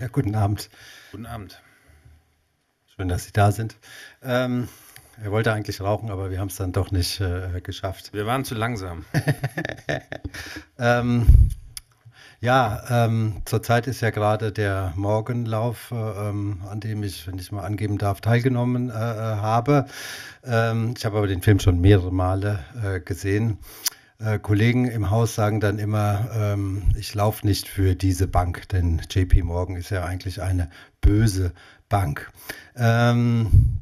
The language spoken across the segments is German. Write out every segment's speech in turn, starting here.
Ja, guten Abend. Guten Abend. Schön, dass Sie da sind. Ähm, er wollte eigentlich rauchen, aber wir haben es dann doch nicht äh, geschafft. Wir waren zu langsam. ähm, ja, ähm, zurzeit ist ja gerade der Morgenlauf, äh, ähm, an dem ich, wenn ich mal angeben darf, teilgenommen äh, äh habe. Ähm, ich habe aber den Film schon mehrere Male äh, gesehen äh, Kollegen im Haus sagen dann immer, ähm, ich laufe nicht für diese Bank, denn JP Morgan ist ja eigentlich eine böse Bank. Ähm,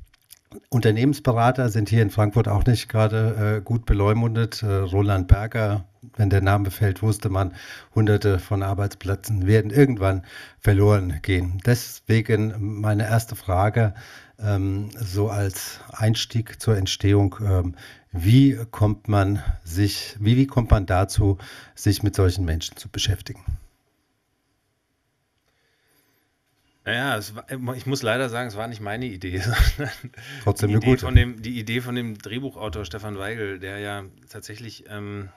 Unternehmensberater sind hier in Frankfurt auch nicht gerade äh, gut beleumundet. Äh, Roland Berger, wenn der Name fällt, wusste man, hunderte von Arbeitsplätzen werden irgendwann verloren gehen. Deswegen meine erste Frage ähm, so als Einstieg zur Entstehung. Ähm, wie kommt man sich, wie, wie kommt man dazu, sich mit solchen Menschen zu beschäftigen? Naja, war, ich muss leider sagen, es war nicht meine Idee, Trotzdem eine gute. Von dem, die Idee von dem Drehbuchautor Stefan Weigel, der ja tatsächlich ähm,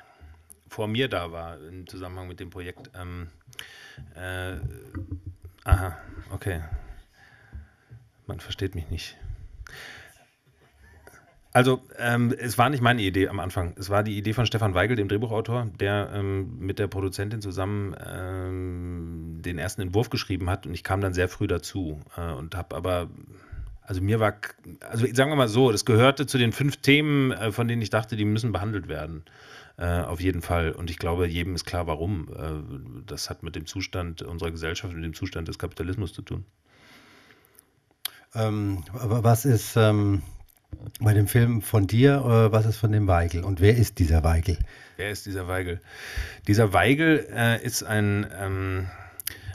vor mir da war im Zusammenhang mit dem Projekt. Ähm, äh, aha, okay. Man versteht mich nicht. Also, ähm, es war nicht meine Idee am Anfang. Es war die Idee von Stefan Weigel, dem Drehbuchautor, der ähm, mit der Produzentin zusammen ähm, den ersten Entwurf geschrieben hat. Und ich kam dann sehr früh dazu äh, und habe aber also mir war, also sagen wir mal so, das gehörte zu den fünf Themen, äh, von denen ich dachte, die müssen behandelt werden. Äh, auf jeden Fall. Und ich glaube, jedem ist klar, warum. Äh, das hat mit dem Zustand unserer Gesellschaft und dem Zustand des Kapitalismus zu tun. Ähm, aber was ist, ähm, bei dem Film von dir, äh, was ist von dem Weigel und wer ist dieser Weigel? Wer ist dieser Weigel? Dieser Weigel äh, ist ein, ähm,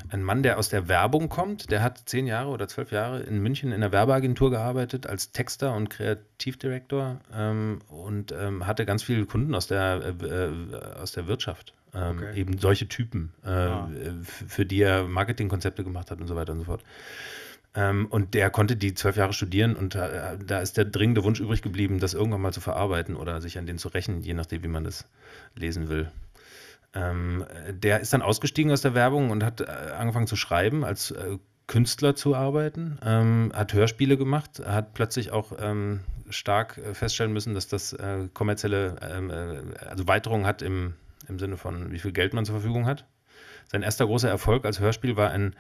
ein Mann, der aus der Werbung kommt. Der hat zehn Jahre oder zwölf Jahre in München in der Werbeagentur gearbeitet als Texter und Kreativdirektor ähm, und ähm, hatte ganz viele Kunden aus der, äh, äh aus der Wirtschaft. Ähm, okay. Eben solche Typen, äh, ah. für die er Marketingkonzepte gemacht hat und so weiter und so fort. Ähm, und der konnte die zwölf Jahre studieren und äh, da ist der dringende Wunsch übrig geblieben, das irgendwann mal zu verarbeiten oder sich an den zu rächen, je nachdem, wie man das lesen will. Ähm, der ist dann ausgestiegen aus der Werbung und hat äh, angefangen zu schreiben, als äh, Künstler zu arbeiten, ähm, hat Hörspiele gemacht, hat plötzlich auch stark feststellen müssen, dass das kommerzielle, also Weiterung hat im, im Sinne von, wie viel Geld man zur Verfügung hat. Sein erster großer Erfolg als Hörspiel war ein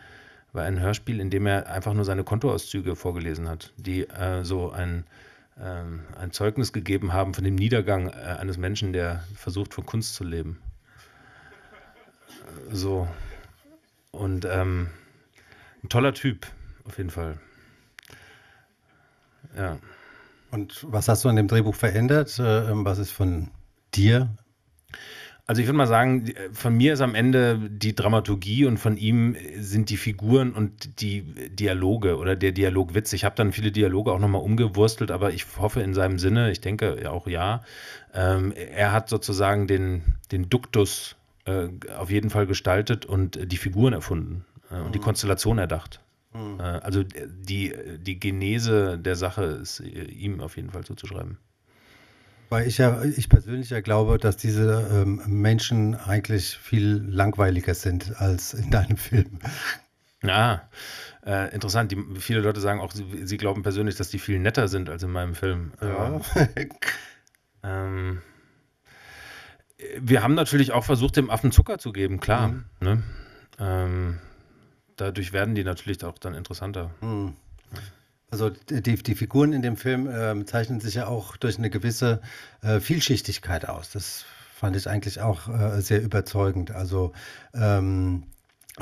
war ein Hörspiel, in dem er einfach nur seine Kontoauszüge vorgelesen hat, die äh, so ein, ähm, ein Zeugnis gegeben haben von dem Niedergang äh, eines Menschen, der versucht, von Kunst zu leben. Äh, so. Und ähm, ein toller Typ, auf jeden Fall. Ja. Und was hast du an dem Drehbuch verändert? Äh, was ist von dir also ich würde mal sagen, äh, von mir ist am Ende die Dramaturgie und von ihm äh, sind die Figuren und die äh, Dialoge oder der Dialogwitz. Ich habe dann viele Dialoge auch nochmal umgewurstelt, aber ich hoffe in seinem Sinne, ich denke auch ja, ähm, er hat sozusagen den, den Duktus äh, auf jeden Fall gestaltet und die Figuren erfunden äh, und mhm. die Konstellation erdacht. Mhm. Äh, also die, die Genese der Sache ist ihm auf jeden Fall zuzuschreiben. Weil ich ja, ich persönlich ja glaube, dass diese ähm, Menschen eigentlich viel langweiliger sind als in deinem Film. Ja, äh, interessant. Die, viele Leute sagen auch, sie, sie, glauben persönlich, dass die viel netter sind als in meinem Film. Ja. Ähm, ähm, wir haben natürlich auch versucht, dem Affen Zucker zu geben, klar. Mhm. Ne? Ähm, dadurch werden die natürlich auch dann interessanter. Mhm. Also die, die Figuren in dem Film äh, zeichnen sich ja auch durch eine gewisse äh, Vielschichtigkeit aus. Das fand ich eigentlich auch äh, sehr überzeugend. Also ähm,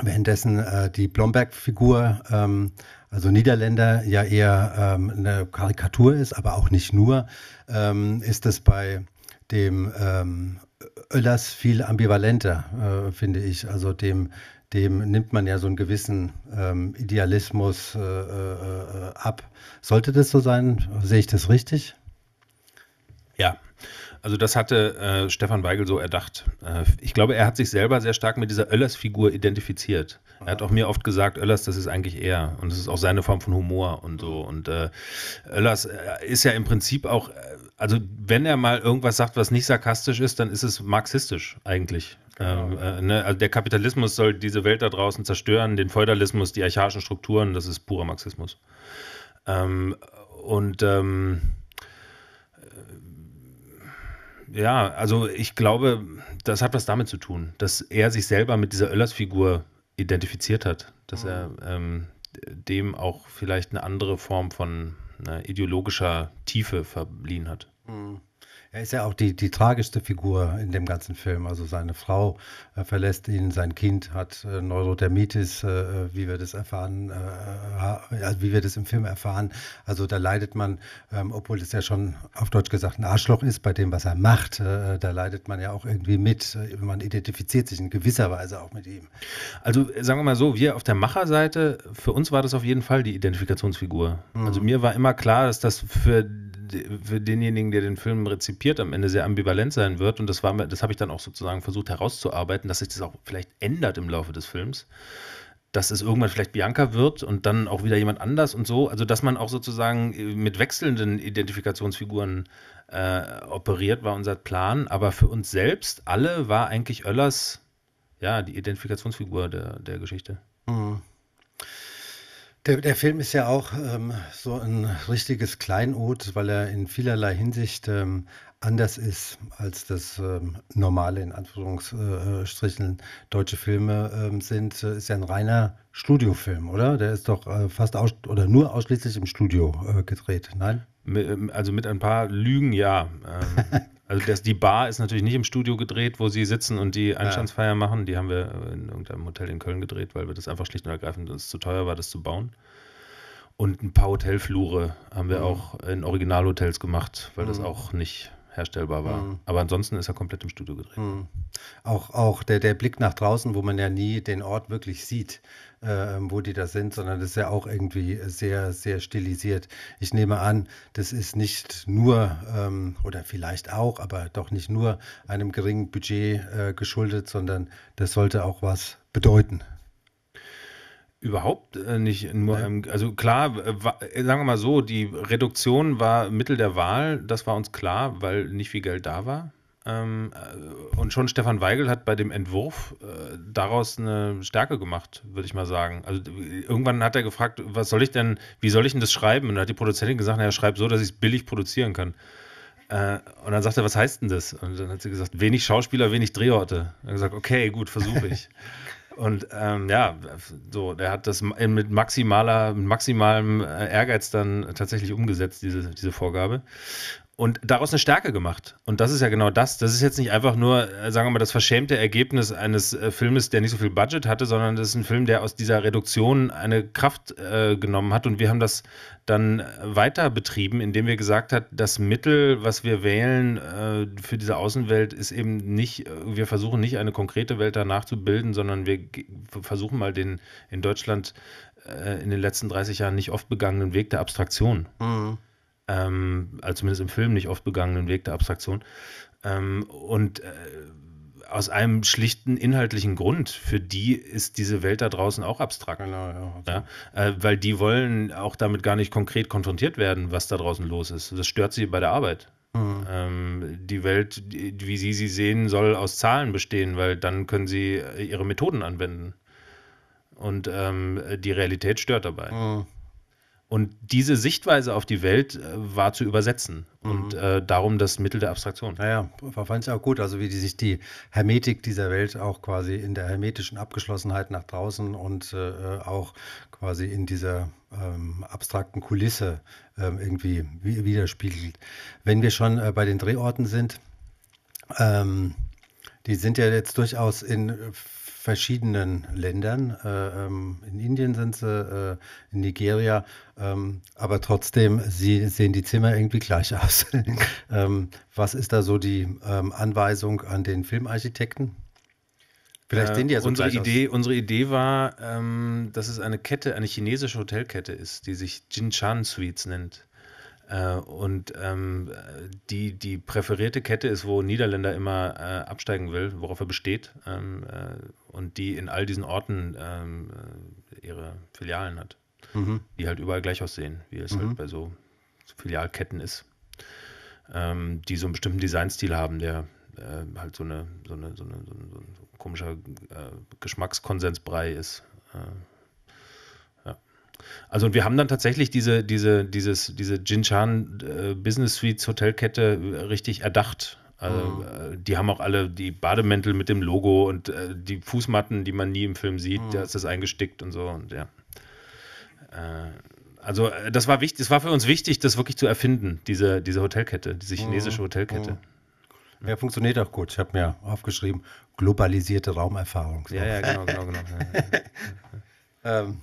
währenddessen äh, die Blomberg-Figur, ähm, also Niederländer, ja eher ähm, eine Karikatur ist, aber auch nicht nur, ähm, ist das bei dem ähm, Oellers viel ambivalenter, äh, finde ich. Also dem, dem nimmt man ja so einen gewissen ähm, Idealismus äh, äh, äh, ab. Sollte das so sein? Sehe ich das richtig? Ja, also das hatte äh, Stefan Weigel so erdacht. Äh, ich glaube, er hat sich selber sehr stark mit dieser Oellers-Figur identifiziert. Er hat auch mir oft gesagt, Oellers, das ist eigentlich er. Und das ist auch seine Form von Humor und so. Und äh, Oellers äh, ist ja im Prinzip auch, äh, also wenn er mal irgendwas sagt, was nicht sarkastisch ist, dann ist es marxistisch eigentlich. Genau. Ähm, äh, ne? Also der Kapitalismus soll diese Welt da draußen zerstören, den Feudalismus, die archaischen Strukturen, das ist purer Marxismus. Ähm, und ähm, äh, ja, also ich glaube, das hat was damit zu tun, dass er sich selber mit dieser Oellers-Figur identifiziert hat, dass mhm. er ähm, dem auch vielleicht eine andere Form von ne, ideologischer Tiefe verliehen hat. Mhm. Er ist ja auch die, die tragischste Figur in dem ganzen Film. Also seine Frau äh, verlässt ihn, sein Kind hat äh, Neurodermitis, äh, äh wie wir das erfahren, äh, wie wir das im Film erfahren. Also da leidet man, ähm, obwohl es ja schon auf Deutsch gesagt ein Arschloch ist bei dem, was er macht, äh, da leidet man ja auch irgendwie mit. Man identifiziert sich in gewisser Weise auch mit ihm. Also sagen wir mal so, wir auf der Macherseite, für uns war das auf jeden Fall die Identifikationsfigur. Mhm. Also mir war immer klar, dass das für für denjenigen, der den Film rezipiert, am Ende sehr ambivalent sein wird. Und das war das habe ich dann auch sozusagen versucht herauszuarbeiten, dass sich das auch vielleicht ändert im Laufe des Films. Dass es irgendwann vielleicht Bianca wird und dann auch wieder jemand anders und so. Also, dass man auch sozusagen äh, mit wechselnden Identifikationsfiguren äh, operiert, war unser Plan. Aber für uns selbst alle war eigentlich Oellers ja die Identifikationsfigur der, der Geschichte. Mhm. Der, der, Film ist ja auch ähm, so ein richtiges Kleinod, weil er in vielerlei Hinsicht ähm, anders ist, als das ähm, normale, in Anführungsstrichen, deutsche Filme ähm, sind, äh, ist ja ein reiner Studiofilm, oder? Der ist doch äh, fast aus oder nur ausschließlich im Studio äh, gedreht, nein? Ähm, also mit ein paar Lügen, ja. Ähm, also das, die Bar ist natürlich nicht im Studio gedreht, wo sie sitzen und die Einstandsfeier ja. machen. Die haben wir äh, in irgendeinem Hotel in Köln gedreht, weil wir das einfach schlicht und ergreifend uns zu teuer war, das zu bauen. Und ein paar Hotelflure haben wir mhm. auch in Originalhotels gemacht, weil mhm. das auch nicht herstellbar war. Mhm. Aber ansonsten ist er komplett im Studio gedreht. Mhm. Auch, auch der, der Blick nach draußen, wo man ja nie den Ort wirklich sieht, äh, wo die da sind, sondern das ist ja auch irgendwie sehr, sehr stilisiert. Ich nehme an, das ist nicht nur ähm, oder vielleicht auch, aber doch nicht nur einem geringen Budget äh, geschuldet, sondern das sollte auch was bedeuten Überhaupt äh, nicht nur, ähm, also klar, äh, war, äh, sagen wir mal so, die Reduktion war Mittel der Wahl, das war uns klar, weil nicht viel Geld da war. Ähm, und schon Stefan Weigel hat bei dem Entwurf äh, daraus eine Stärke gemacht, würde ich mal sagen. Also irgendwann hat er gefragt, was soll ich denn, wie soll ich denn das schreiben? Und dann hat die Produzentin gesagt, naja, schreib so, dass ich es billig produzieren kann. Äh, und dann sagte er, was heißt denn das? Und dann hat sie gesagt, wenig Schauspieler, wenig Drehorte. Und er gesagt, okay, gut, versuche ich. Und ähm, ja, so, der hat das mit maximaler, mit maximalem äh, Ehrgeiz dann tatsächlich umgesetzt, diese, diese Vorgabe und daraus eine Stärke gemacht. Und das ist ja genau das. Das ist jetzt nicht einfach nur, äh, sagen wir mal, das verschämte Ergebnis eines äh, Filmes, der nicht so viel Budget hatte, sondern das ist ein Film, der aus dieser Reduktion eine Kraft äh, genommen hat. Und wir haben das dann äh, weiter betrieben, indem wir gesagt haben, das Mittel, was wir wählen äh, für diese Außenwelt, ist eben nicht, wir versuchen nicht eine konkrete Welt danach zu bilden, sondern wir versuchen mal den in Deutschland in den letzten 30 Jahren nicht oft begangenen Weg der Abstraktion. Mhm ähm, also zumindest im Film nicht oft begangenen Weg der Abstraktion. Ähm, und äh, aus einem schlichten inhaltlichen Grund. Für die ist diese Welt da draußen auch abstrakt. Genau, ja, also. ja äh, weil die wollen auch damit gar nicht konkret konfrontiert werden, was da draußen los ist. Das stört sie bei der Arbeit. Mhm. Ähm, die Welt, die, wie sie sie sehen, soll aus Zahlen bestehen, weil dann können sie äh, ihre Methoden anwenden. Und ähm, die Realität stört dabei. Mhm. Und diese Sichtweise auf die Welt äh, war zu übersetzen. Mhm. Und äh, darum das Mittel der Abstraktion. Naja, fand ich auch gut. Also wie die, sich die Hermetik dieser Welt auch quasi in der hermetischen Abgeschlossenheit nach draußen und äh, äh auch quasi in dieser ähm, abstrakten Kulisse äh, irgendwie widerspiegelt. Wenn wir schon äh, bei den Drehorten sind, ähm, die sind ja jetzt durchaus in verschiedenen Ländern. Äh, ähm, in Indien sind sie, äh, in Nigeria, ähm, aber trotzdem sie, sehen die Zimmer irgendwie gleich aus. ähm, was ist da so die ähm, Anweisung an den Filmarchitekten? Vielleicht äh, sehen die ja so unsere Idee, aus. Unsere Idee war, ähm, dass es eine Kette, eine chinesische Hotelkette ist, die sich Jinshan Suites nennt. Äh, und ähm, die, die präferierte Kette ist, wo Niederländer immer äh, absteigen will, worauf er besteht. Ähm, äh, und die in all diesen Orten ähm, äh, ihre Filialen hat. Mhm. Die halt überall gleich aussehen, wie es halt mhm. halt bei so Filialketten ist. Ähm, die so einen bestimmten Designstil haben, der äh, halt so, eine, so, eine, so, eine, so, ein, so ein komischer äh, Geschmackskonsensbrei ist. Also und wir haben dann tatsächlich diese, diese, dieses, diese Jinshan äh, Business Suites Hotelkette äh, richtig erdacht. Also, mhm. Äh, die haben auch alle die Bademäntel mit dem Logo und äh, die Fußmatten, die man nie im Film sieht, mhm. da ist das eingestickt und so und ja. Äh, also äh, das war wichtig, das war für uns wichtig, das wirklich zu erfinden, diese, diese Hotelkette, diese mhm. chinesische mhm. Hotelkette. Ja, funktioniert auch gut. Ich habe mir aufgeschrieben, globalisierte Raumerfahrung. So. Ja, ja, genau, genau, genau. ähm,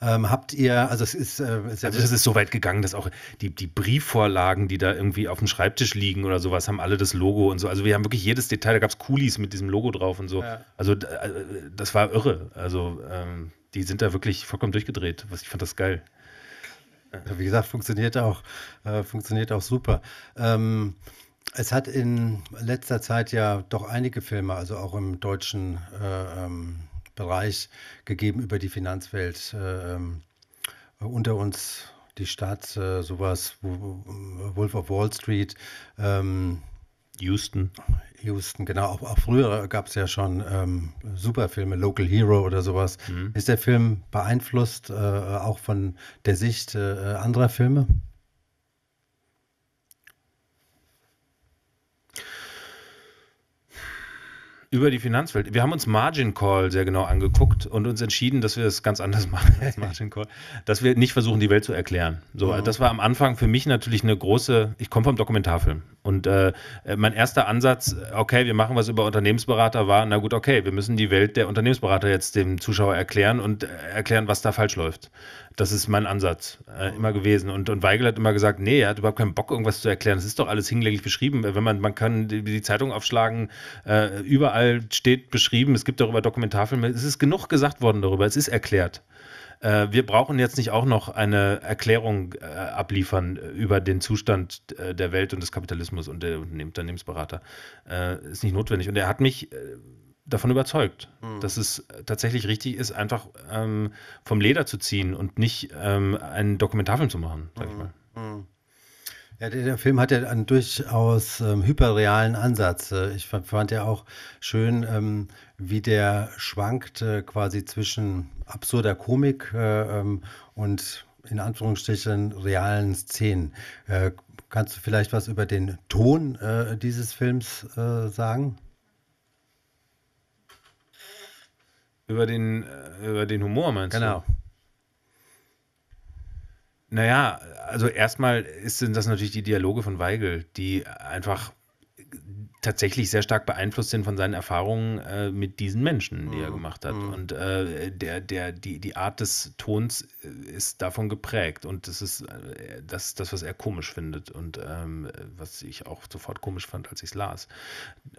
ähm, habt ihr, also es ist, äh, es ist, also es ist so weit gegangen, dass auch die, die Briefvorlagen, die da irgendwie auf dem Schreibtisch liegen oder sowas, haben alle das Logo und so. Also wir haben wirklich jedes Detail, da gab es Coolies mit diesem Logo drauf und so. Ja. Also äh, das war irre. Also ähm, die sind da wirklich vollkommen durchgedreht. Ich fand das geil. Wie gesagt, funktioniert auch, äh, funktioniert auch super. Ähm, es hat in letzter Zeit ja doch einige Filme, also auch im deutschen äh, ähm, Bereich gegeben über die Finanzwelt. Äh, ähm, unter uns die Stadt, äh, sowas, äh, Wolf of Wall Street. Ähm, Houston. Houston, genau. Auch, auch früher gab es ja schon ähm, Superfilme, Local Hero oder sowas. Mhm. Ist der Film beeinflusst äh, auch von der Sicht äh, anderer Filme? über die Finanzwelt. Wir haben uns Margin Call sehr genau angeguckt und uns entschieden, dass wir es ganz anders machen als Margin Call, dass wir nicht versuchen, die Welt zu erklären. So, ja. das war am Anfang für mich natürlich eine große. Ich komme vom Dokumentarfilm. Und äh, mein erster Ansatz, okay, wir machen was über Unternehmensberater, war, na gut, okay, wir müssen die Welt der Unternehmensberater jetzt dem Zuschauer erklären und äh, erklären, was da falsch läuft. Das ist mein Ansatz äh, immer gewesen. Und, und Weigel hat immer gesagt, nee, er hat überhaupt keinen Bock, irgendwas zu erklären. Das ist doch alles hinlänglich beschrieben. Äh, wenn man, man kann die, die Zeitung aufschlagen, äh, überall steht beschrieben, es gibt darüber Dokumentarfilme. Es ist genug gesagt worden darüber, es ist erklärt äh, wir brauchen jetzt nicht auch noch eine Erklärung äh, abliefern äh, über den Zustand äh, der Welt und des Kapitalismus und der Unternehmensberater. Äh, ist nicht notwendig. Und er hat mich äh, davon überzeugt, mhm. dass es tatsächlich richtig ist, einfach ähm, vom Leder zu ziehen und nicht ähm, einen Dokumentarfilm zu machen, sag mhm. ich hm. mal. Mhm. Ja, der, Film hat ja einen durchaus ähm, hyperrealen Ansatz. Äh, ich fand, fand ja auch schön, ähm, wie der schwankt äh, quasi zwischen absurder Komik äh, ähm, und in Anführungsstrichen realen Szenen. Äh, kannst du vielleicht was über den Ton äh, dieses Films äh, sagen? Über den, über den Humor meinst genau. du? Genau. Naja, also erstmal sind das natürlich die Dialoge von Weigel, die einfach tatsächlich sehr stark beeinflusst sind von seinen Erfahrungen äh, mit diesen Menschen, die mhm. er gemacht hat. Mhm. Und äh, der, der, die, die Art des Tons ist davon geprägt. Und das ist äh, das, das, was er komisch findet und ähm, was ich auch sofort komisch fand, als ich es las.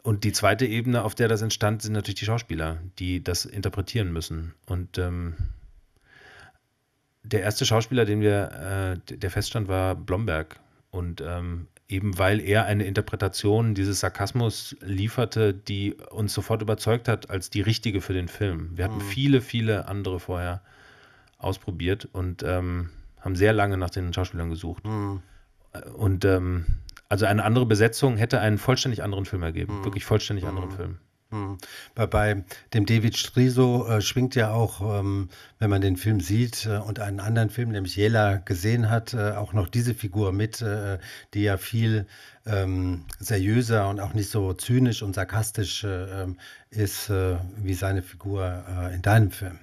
Und die zweite Ebene, auf der das entstand, sind natürlich die Schauspieler, die das interpretieren müssen. Und ähm, der erste Schauspieler, den wir, äh, der feststand, war Blomberg. Und ähm, eben weil er eine Interpretation dieses Sarkasmus lieferte, die uns sofort überzeugt hat als die richtige für den Film. Wir hatten mhm. viele, viele andere vorher ausprobiert und ähm, haben sehr lange nach den Schauspielern gesucht. Mhm. Äh, und ähm, also eine andere Besetzung hätte einen vollständig anderen Film ergeben, mhm. wirklich vollständig mhm. anderen Film. Hm. Bei, bei dem David Striso äh, schwingt ja auch, ähm, wenn man den Film sieht äh, und einen anderen Film, nämlich Jela, gesehen hat, äh, auch noch diese Figur mit, äh, die ja viel ähm, seriöser und auch nicht so zynisch und sarkastisch äh, ähm, ist, äh, wie seine Figur in deinem Film.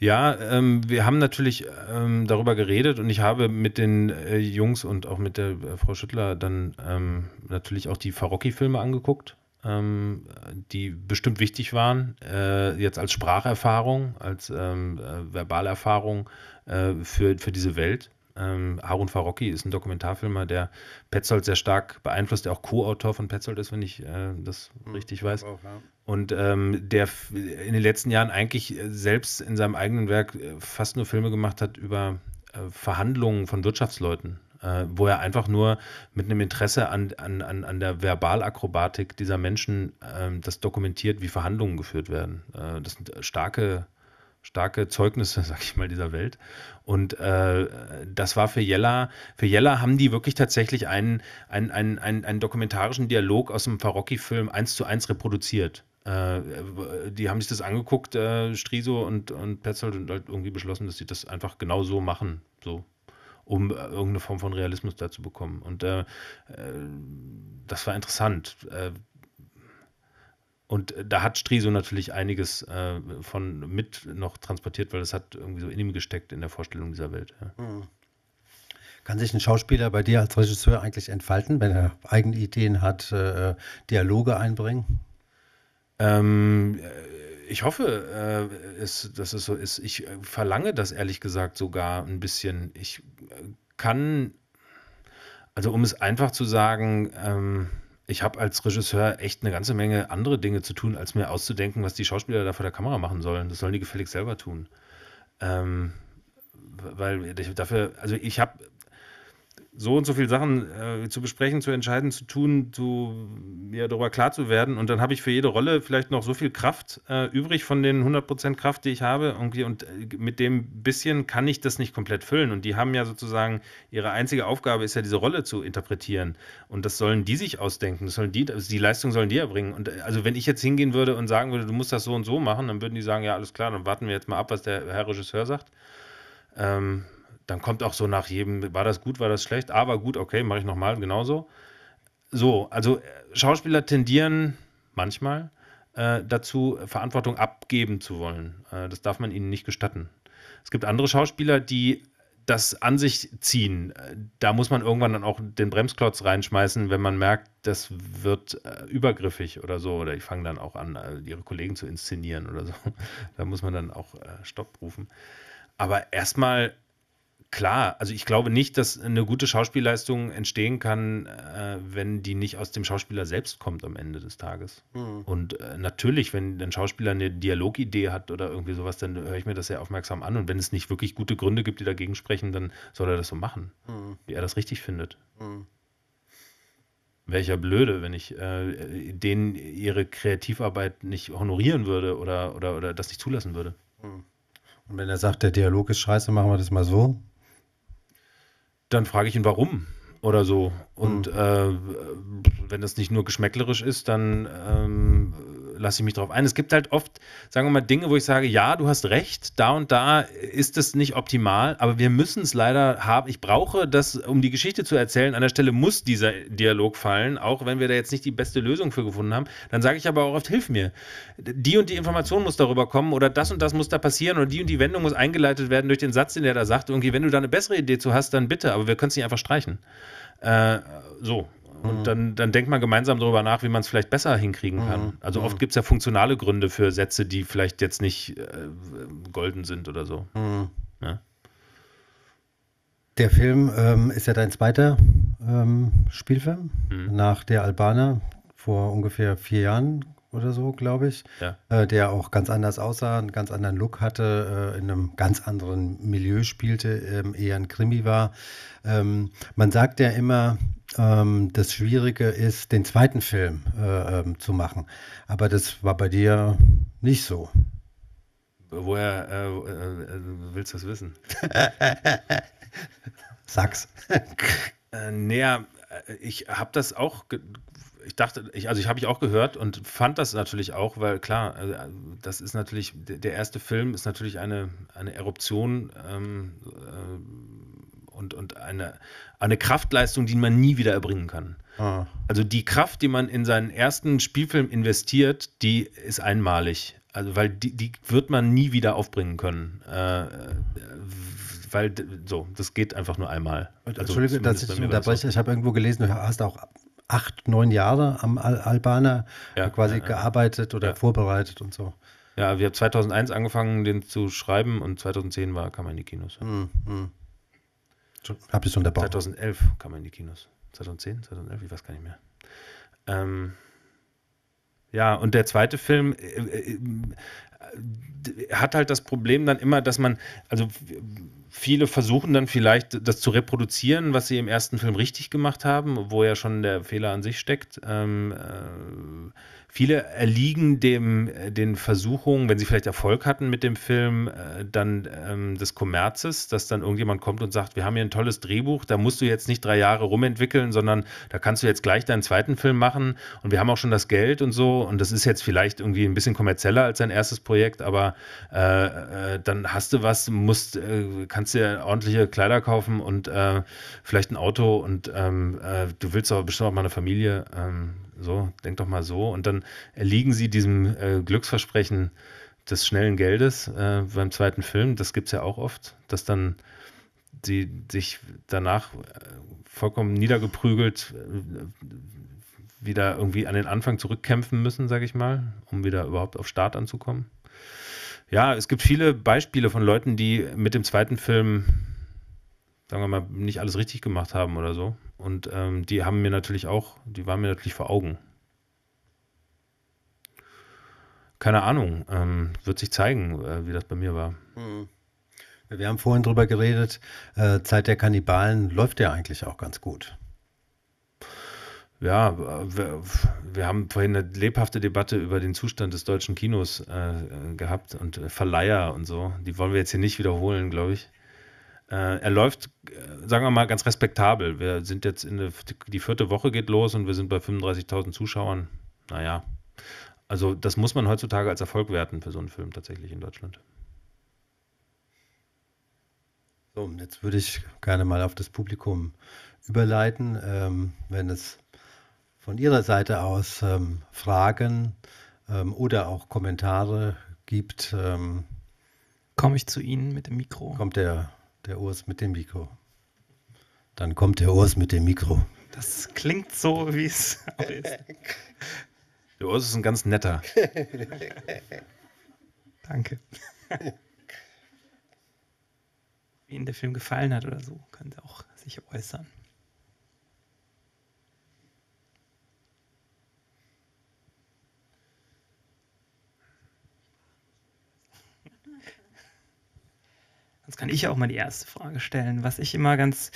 Ja, ähm, wir haben natürlich ähm, darüber geredet und ich habe mit den äh, Jungs und auch mit der äh, Frau Schüttler dann ähm, natürlich auch die Farocki-Filme angeguckt ähm, die bestimmt wichtig waren, äh, jetzt als Spracherfahrung, als ähm, äh, Verbalerfahrung äh, für, für diese Welt. Ähm, Harun Farocki ist ein Dokumentarfilmer, der Petzold sehr stark beeinflusst, der auch Co-Autor von Petzold ist, wenn ich äh, das richtig weiß. Auch, ja. Und ähm, der in den letzten Jahren eigentlich selbst in seinem eigenen Werk äh, fast nur Filme gemacht hat über äh, Verhandlungen von Wirtschaftsleuten äh, wo er einfach nur mit einem Interesse an, an, an, an der Verbalakrobatik dieser Menschen äh, das dokumentiert, wie Verhandlungen geführt werden. Äh, das sind starke, starke Zeugnisse, sag ich mal, dieser Welt. Und äh, das war für Jella, für Jella haben die wirklich tatsächlich einen, einen, einen, einen, einen dokumentarischen Dialog aus dem Farocki-Film eins zu eins reproduziert. Äh, die haben sich das angeguckt, äh, Striso und, und Petzold, und halt irgendwie beschlossen, dass sie das einfach genau so machen. So um äh, irgendeine Form von Realismus dazu bekommen. Und äh, äh, das war interessant. Äh, und da hat Striso natürlich einiges von mit noch transportiert, weil das hat irgendwie so in ihm gesteckt in der Vorstellung dieser Welt. Ja. Hm. Kann sich ein Schauspieler bei dir als Regisseur eigentlich entfalten, wenn er eigene Ideen hat, äh, Dialoge einbringen? Ähm, ich hoffe, äh, es, dass es so ist. Ich äh, verlange das ehrlich gesagt sogar ein bisschen. Ich äh, kann, also um es einfach zu sagen, ähm, ich habe als Regisseur echt eine ganze Menge andere Dinge zu tun, als mir auszudenken, was die Schauspieler da vor der Kamera machen sollen. Das sollen die gefälligst selber tun. Ähm, weil dafür, also ich habe so und so viele Sachen äh, zu besprechen, zu entscheiden, zu tun, zu, ja, darüber klar zu werden. Und dann habe ich für jede Rolle vielleicht noch so viel Kraft äh, übrig von den 100% Kraft, die ich habe. Irgendwie. Und äh, mit dem bisschen kann ich das nicht komplett füllen. Und die haben ja sozusagen, ihre einzige Aufgabe ist ja, diese Rolle zu interpretieren. Und das sollen die sich ausdenken. Das sollen die, also die Leistung sollen die erbringen. Und äh, also wenn ich jetzt hingehen würde und sagen würde, du musst das so und so machen, dann würden die sagen, ja, alles klar, dann warten wir jetzt mal ab, was der Herr Regisseur sagt. Ähm, dann kommt auch so nach jedem, war das gut, war das schlecht, aber gut, okay, mache ich nochmal, genauso. So, also äh, Schauspieler tendieren manchmal äh, dazu, Verantwortung abgeben zu wollen. Äh, das darf man ihnen nicht gestatten. Es gibt andere Schauspieler, die das an sich ziehen. Äh, da muss man irgendwann dann auch den Bremsklotz reinschmeißen, wenn man merkt, das wird äh, übergriffig oder so. Oder ich fange dann auch an, äh, ihre Kollegen zu inszenieren oder so. da muss man dann auch Stopp rufen. Aber erstmal Klar, also ich glaube nicht, dass eine gute Schauspielleistung entstehen kann, äh, wenn die nicht aus dem Schauspieler selbst kommt am Ende des Tages. Mhm. Und äh, natürlich, wenn ein Schauspieler eine Dialogidee hat oder irgendwie sowas, dann höre ich mir das sehr aufmerksam an. Und wenn es nicht wirklich gute Gründe gibt, die dagegen sprechen, dann soll er das so machen, mhm. wie er das richtig findet. Mhm. Welcher blöde, wenn ich äh, denen ihre Kreativarbeit nicht honorieren würde oder, oder, oder das nicht zulassen würde. Hm. Und wenn er sagt, der Dialog ist scheiße, machen wir das mal so, dann frage ich ihn, warum oder so. Und mhm. äh, wenn das nicht nur geschmäcklerisch ist, dann ähm, lasse ich mich drauf ein. Es gibt halt oft, sagen wir mal, Dinge, wo ich sage, ja, du hast recht, da und da ist es nicht optimal, aber wir müssen es leider haben. Ich brauche das, um die Geschichte zu erzählen. An der Stelle muss dieser Dialog fallen, auch wenn wir da jetzt nicht die beste Lösung für gefunden haben. Dann sage ich aber auch oft, hilf mir. Die und die Information muss darüber kommen oder das und das muss da passieren oder die und die Wendung muss eingeleitet werden durch den Satz, den der da sagt. Irgendwie, wenn du da eine bessere Idee zu hast, dann bitte, aber wir können es nicht einfach streichen. Äh, so, und mhm. dann, dann denkt man gemeinsam darüber nach, wie man es vielleicht besser hinkriegen mhm. kann. Also oft mhm. gibt es ja funktionale Gründe für Sätze, die vielleicht jetzt nicht äh, golden sind oder so. Mhm. Ja? Der Film ähm, ist ja dein zweiter ähm, Spielfilm nach der Albaner vor ungefähr vier Jahren oder so, glaube ich, ja. äh, der auch ganz anders aussah, einen ganz anderen Look hatte, äh, in einem ganz anderen Milieu spielte, ähm, eher ein Krimi war. Ähm, man sagt ja immer, ähm, das Schwierige ist, den zweiten Film äh, ähm, zu machen. Aber das war bei dir nicht so. Woher äh, äh, äh, willst du das wissen? Sag's. äh, naja, äh, ich habe das auch ich dachte, ich, also ich habe ich auch gehört und fand das natürlich auch, weil klar, äh, das ist natürlich, der erste Film ist natürlich eine, eine Eruption ähm, und, und eine, eine Kraftleistung, die man nie wieder erbringen kann. Ah. Also die Kraft, die man in seinen ersten Spielfilm investiert, die ist einmalig. Also, weil die, die wird man nie wieder aufbringen können. Äh, äh weil so, das geht einfach nur einmal. Also, Entschuldigung, dass ich unterbreche. Ich habe irgendwo gelesen, du hast auch acht, neun Jahre am Al Albaner ja, quasi ja, ja. gearbeitet oder vorbereitet und so. Ja, wir haben 2001 angefangen, den zu schreiben und 2010 war, kam er in die Kinos. Mhm. Schon, Hab ich unterbrochen. 2011 kam er in die Kinos. 2010, 2011, ich weiß gar nicht mehr. Ähm, ja, und der zweite Film äh, äh, äh hat halt das Problem dann immer, dass man, also viele versuchen dann vielleicht das zu reproduzieren, was sie im ersten Film richtig gemacht haben, wo ja schon der Fehler an sich steckt. Ähm, äh, Viele erliegen dem, äh, den Versuchungen, wenn sie vielleicht Erfolg hatten mit dem Film, äh, dann ähm, des Kommerzes, dass dann irgendjemand kommt und sagt, wir haben hier ein tolles Drehbuch, da musst du jetzt nicht drei Jahre rumentwickeln, sondern da kannst du jetzt gleich deinen zweiten Film machen und wir haben auch schon das Geld und so und das ist jetzt vielleicht irgendwie ein bisschen kommerzieller als dein erstes Projekt, aber äh, äh dann hast du was, musst, äh, kannst dir ordentliche Kleider kaufen und vielleicht ein Auto und ähm, du willst aber bestimmt auch mal eine Familie. Ähm, so, denk doch mal so. Und dann erliegen sie diesem äh, Glücksversprechen des schnellen Geldes äh, beim zweiten Film. Das gibt es ja auch oft, dass dann sie sich danach äh, vollkommen niedergeprügelt äh, wieder irgendwie an den Anfang zurückkämpfen müssen, sage ich mal, um wieder überhaupt auf Start anzukommen. Ja, es gibt viele Beispiele von Leuten, die mit dem zweiten Film, sagen wir mal, nicht alles richtig gemacht haben oder so. Und ähm, die haben mir natürlich auch, die waren mir natürlich vor Augen. Keine Ahnung, ähm, wird sich zeigen, äh, wie das bei mir war. Hm. Wir haben vorhin drüber geredet, äh, Zeit der Kannibalen läuft ja eigentlich auch ganz gut. Ja, äh, wir, wir, haben vorhin eine lebhafte Debatte über den Zustand des deutschen Kinos äh, äh gehabt und äh, Verleiher und so. Die wollen wir jetzt hier nicht wiederholen, glaube ich. Äh, er läuft, äh, sagen wir mal, ganz respektabel. Wir sind jetzt in der, die vierte Woche geht los und wir sind bei 35.000 Zuschauern. Naja, also das muss man heutzutage als Erfolg werten für so einen Film tatsächlich in Deutschland. So, jetzt würde ich gerne mal auf das Publikum überleiten. Ähm, wenn es von Ihrer Seite aus ähm, Fragen ähm, oder auch Kommentare gibt. Ähm, Komme ich zu Ihnen mit dem Mikro? Kommt der der Urs mit dem Mikro. Dann kommt der Urs mit dem Mikro. Das klingt so, wie es auch ist. Der Urs ist ein ganz netter. Danke. Wie Ihnen der Film gefallen hat oder so, können Sie auch sich äußern. Sonst kann ich auch mal die erste Frage stellen. Was ich immer ganz,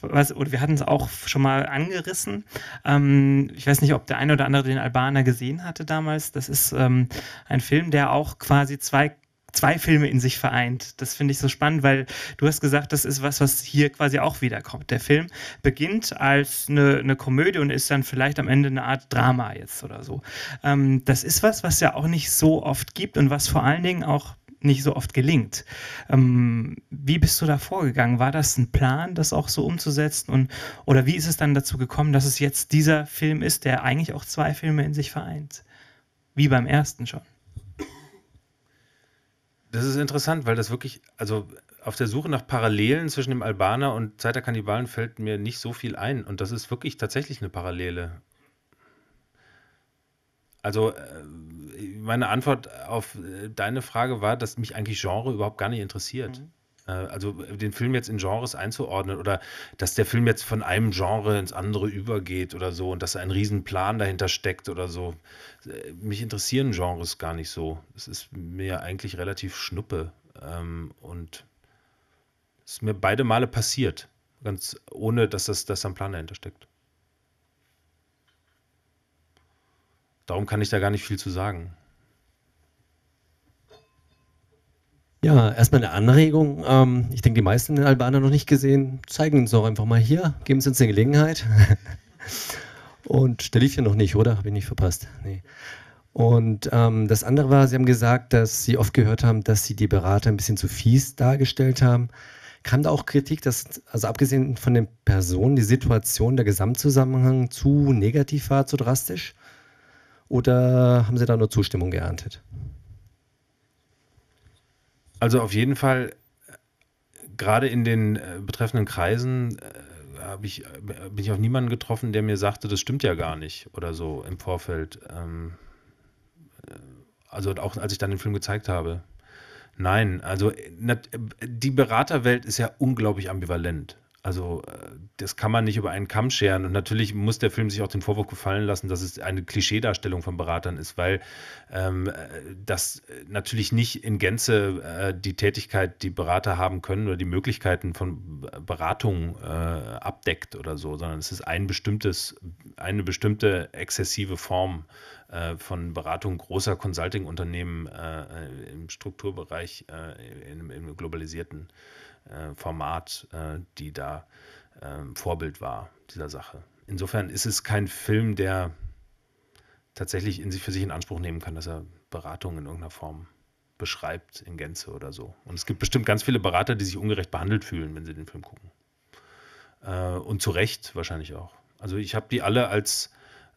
was, oder wir hatten es auch schon mal angerissen. Ähm, ich weiß nicht, ob der eine oder andere den Albaner gesehen hatte damals. Das ist ähm, ein Film, der auch quasi zwei zwei Filme in sich vereint. Das finde ich so spannend, weil du hast gesagt, das ist was, was hier quasi auch wiederkommt. Der Film beginnt als eine, eine Komödie und ist dann vielleicht am Ende eine Art Drama jetzt oder so. Ähm, das ist was, was ja auch nicht so oft gibt und was vor allen Dingen auch nicht so oft gelingt. Ähm, wie bist du da vorgegangen? War das ein Plan, das auch so umzusetzen? Und, oder wie ist es dann dazu gekommen, dass es jetzt dieser Film ist, der eigentlich auch zwei Filme in sich vereint? Wie beim ersten schon. Das ist interessant, weil das wirklich, also auf der Suche nach Parallelen zwischen dem Albaner und Zeit der Kannibalen fällt mir nicht so viel ein. Und das ist wirklich tatsächlich eine Parallele. Also äh, meine Antwort auf äh, deine Frage war, dass mich eigentlich Genre überhaupt gar nicht interessiert. Mhm. Äh, also den Film jetzt in Genres einzuordnen oder dass der Film jetzt von einem Genre ins andere übergeht oder so und dass ein Riesenplan dahinter steckt oder so. Mich interessieren Genres gar nicht so. Es ist mir eigentlich relativ schnuppe. Ähm, und es ist mir beide Male passiert. Ganz ohne, dass das, dass ein Plan dahinter steckt. Darum kann ich da gar nicht viel zu sagen. Ja, erstmal eine Anregung. Ähm, ich denke, die meisten den Albaner noch nicht gesehen. Zeigen uns doch einfach mal hier. Geben Sie uns die Gelegenheit. Und der lief ja noch nicht, oder? Habe ich nicht verpasst. Nee. Und ähm, das andere war, Sie haben gesagt, dass Sie oft gehört haben, dass Sie die Berater ein bisschen zu fies dargestellt haben. Kam da auch Kritik, dass, also abgesehen von den Personen, die Situation, der Gesamtzusammenhang zu negativ war, zu drastisch? Oder haben Sie da nur Zustimmung geerntet? Also auf jeden Fall, äh, gerade in den äh, betreffenden Kreisen äh, ich, äh, bin ich auf niemanden getroffen, der mir sagte, das stimmt ja gar nicht oder so im Vorfeld. Ähm, also auch als ich dann den Film gezeigt habe. Nein, also die Beraterwelt ist ja unglaublich ambivalent. Also äh, das kann man nicht über einen Kamm scheren. Und natürlich muss der Film sich auch den Vorwurf gefallen lassen, dass es eine Klischeedarstellung von Beratern ist, weil ähm, äh, das natürlich nicht in Gänze äh, die Tätigkeit, die Berater haben können oder die Möglichkeiten von Beratung äh, abdeckt oder so, sondern es ist ein bestimmtes, eine bestimmte exzessive Form äh, von Beratung großer Consulting-Unternehmen äh, im Strukturbereich, im, im globalisierten äh, Format, äh, die da ähm, Vorbild war dieser Sache. Insofern ist es kein Film, der tatsächlich in sich für sich in Anspruch nehmen kann, dass er Beratung in irgendeiner Form beschreibt in Gänze oder so. Und es gibt bestimmt ganz viele Berater, die sich ungerecht behandelt fühlen, wenn sie den Film gucken. Äh, und zu Recht wahrscheinlich auch. Also ich habe die alle als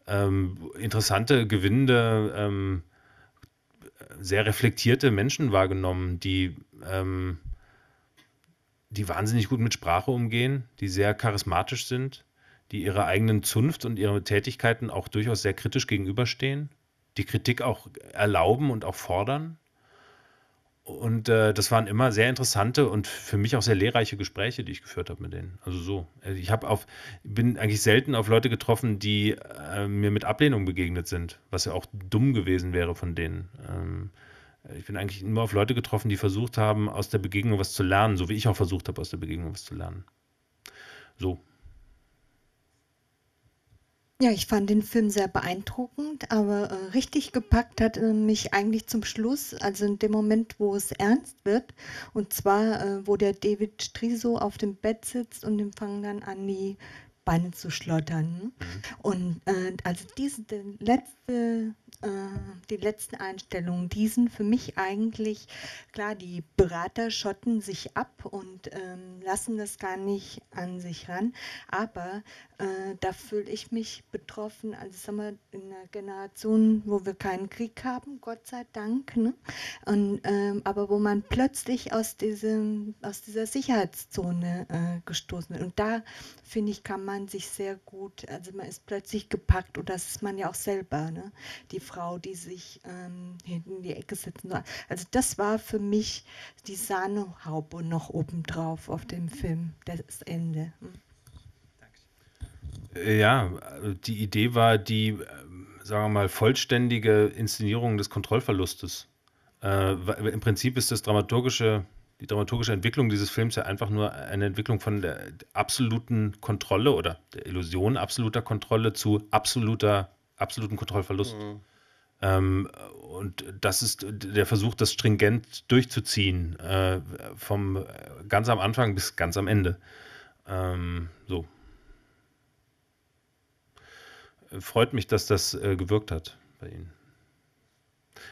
ähm, interessante, gewinnende, ähm, sehr reflektierte Menschen wahrgenommen, die ähm, die wahnsinnig gut mit Sprache umgehen, die sehr charismatisch sind, die ihrer eigenen Zunft und ihre Tätigkeiten auch durchaus sehr kritisch gegenüberstehen, die Kritik auch erlauben und auch fordern. Und äh, das waren immer sehr interessante und für mich auch sehr lehrreiche Gespräche, die ich geführt habe mit denen. Also so. Also ich habe auf, bin eigentlich selten auf Leute getroffen, die äh, mir mit Ablehnung begegnet sind, was ja auch dumm gewesen wäre von denen. Ähm, äh, ich bin eigentlich nur auf Leute getroffen, die versucht haben, aus der Begegnung was zu lernen, so wie ich auch versucht habe, aus der Begegnung was zu lernen. So. Ja, ich fand den Film sehr beeindruckend, aber äh, richtig gepackt hat äh, mich eigentlich zum Schluss, also in dem Moment, wo es ernst wird, und zwar, äh, wo der David Striso auf dem Bett sitzt und ihm fangen dann an, die Beine zu schlottern. Mhm. Und äh, also diese letzte äh, die letzten Einstellungen, die sind für mich eigentlich, klar, die Berater schotten sich ab und ähm, lassen das gar nicht an sich ran, aber äh, da fühle ich mich betroffen, also sagen wir, in einer Generation, wo wir keinen Krieg haben, Gott sei Dank, ne? und, ähm, aber wo man plötzlich aus, diesem, aus dieser Sicherheitszone äh, gestoßen wird. Und da, finde ich, kann man sich sehr gut, also man ist plötzlich gepackt und das ist man ja auch selber, ne? die Frau, die sich ähm, hinten in die Ecke setzen soll. Also das war für mich die Sahnehaube noch obendrauf auf dem Film, das Ende. Hm. Äh, ja, also die Idee war die, ähm, sagen wir mal, vollständige Inszenierung des Kontrollverlustes. Äh, Im Prinzip ist das dramaturgische die dramaturgische Entwicklung dieses Films ja einfach nur eine Entwicklung von der absoluten Kontrolle oder der Illusion absoluter Kontrolle zu absoluter, absoluten Kontrollverlust. Mhm. Ähm, und das ist der Versuch, das stringent durchzuziehen, äh, vom äh, ganz am Anfang bis ganz am Ende. Ähm, so. Äh, freut mich, dass das äh, gewirkt hat bei Ihnen.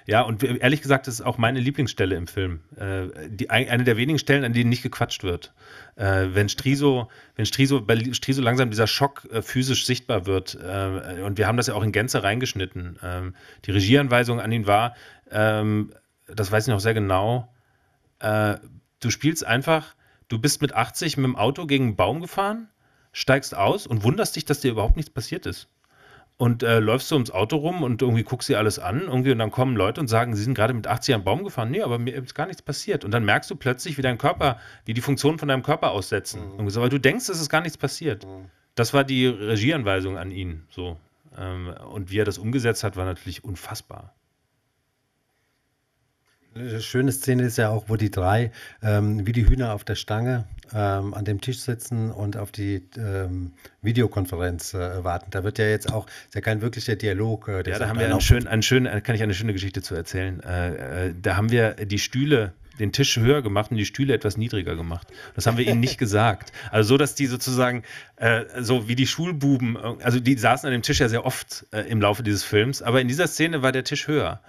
Ja, und ehrlich gesagt, das ist auch meine Lieblingsstelle im Film. Äh, die, eine der wenigen Stellen, an denen nicht gequatscht wird. Äh, wenn Striso, wenn Striso, bei Striso langsam dieser Schock äh, physisch sichtbar wird, äh, und wir haben das ja auch in Gänze reingeschnitten. Ähm, die Regieanweisung an ihn war, ähm, das weiß ich noch sehr genau, äh, du spielst einfach, du bist mit 80 mit dem Auto gegen einen Baum gefahren, steigst aus und wunderst dich, dass dir überhaupt nichts passiert ist und äh, läufst so ums Auto rum und irgendwie guckst dir alles an irgendwie und dann kommen Leute und sagen, sie sind gerade mit 80 am Baum gefahren. Nee, aber mir ist gar nichts passiert. Und dann merkst du plötzlich, wie dein Körper, wie die Funktionen von deinem Körper aussetzen. Mhm. Irgendwie so, weil du denkst, es ist gar nichts passiert. Mhm. Das war die Regieanweisung an ihn. So. Ähm, und wie er das umgesetzt hat, war natürlich unfassbar schöne Szene ist ja auch, wo die drei ähm, wie die Hühner auf der Stange ähm, an dem Tisch sitzen und auf die ähm, Videokonferenz äh, warten. Da wird ja jetzt auch, ist ja kein wirklicher Dialog. Äh, ja, da haben wir einen schönen, einen schönen, äh, kann ich eine schöne Geschichte zu erzählen. Äh, äh, da haben wir die Stühle den Tisch höher gemacht und die Stühle etwas niedriger gemacht. Das haben wir ihnen nicht gesagt. Also so, dass die sozusagen, äh, so wie die Schulbuben, äh, also die saßen an dem Tisch ja sehr oft äh, im Laufe dieses Films, aber in dieser Szene war der Tisch höher.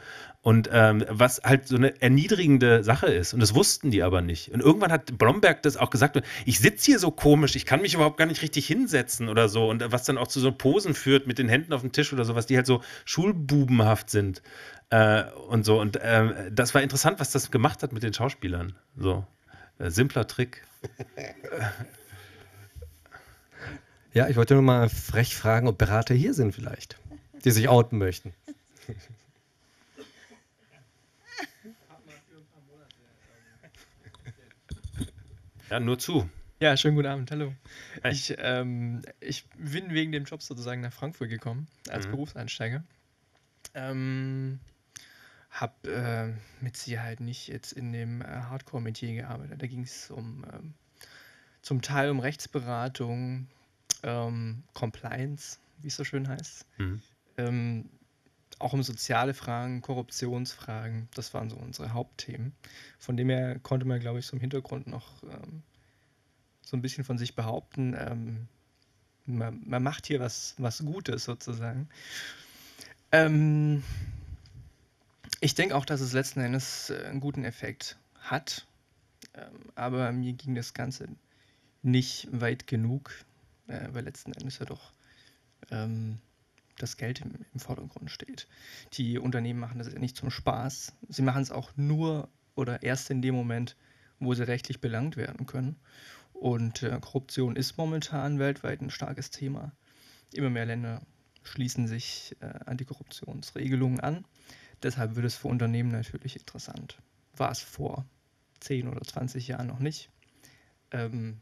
Und ähm, was halt so eine erniedrigende Sache ist. Und das wussten die aber nicht. Und irgendwann hat Blomberg das auch gesagt, ich sitze hier so komisch, ich kann mich überhaupt gar nicht richtig hinsetzen oder so. Und was dann auch zu so Posen führt mit den Händen auf dem Tisch oder sowas, die halt so schulbubenhaft sind äh, und so. Und äh, das war interessant, was das gemacht hat mit den Schauspielern. So, äh, simpler Trick. ja, ich wollte nur mal frech fragen, ob Berater hier sind vielleicht, die sich outen möchten. Ja, nur zu. Ja, schönen guten Abend, hallo. Ich, ähm, ich bin wegen dem Job sozusagen nach Frankfurt gekommen, als mhm. Berufseinsteiger. Ähm, hab äh, mit Sicherheit nicht jetzt in dem äh, Hardcore-Metier gearbeitet. Da ging es um ähm, zum Teil um Rechtsberatung, ähm, Compliance, wie es so schön heißt. Mhm. Ähm, auch um soziale Fragen, Korruptionsfragen. Das waren so unsere Hauptthemen. Von dem her konnte man, glaube ich, so im Hintergrund noch ähm, so ein bisschen von sich behaupten, ähm, man, man, macht hier was, was Gutes sozusagen. Ähm, ich denke auch, dass es letzten Endes äh, einen guten Effekt hat. Ähm, aber mir ging das Ganze nicht weit genug, äh, weil letzten Endes ja doch ähm, das Geld im, im Vordergrund steht. Die Unternehmen machen das ja nicht zum Spaß. Sie machen es auch nur oder erst in dem Moment, wo sie rechtlich belangt werden können. Und äh, Korruption ist momentan weltweit ein starkes Thema. Immer mehr Länder schließen sich äh, Antikorruptionsregelungen an. Deshalb wird es für Unternehmen natürlich interessant. War es vor 10 oder 20 Jahren noch nicht. Ähm,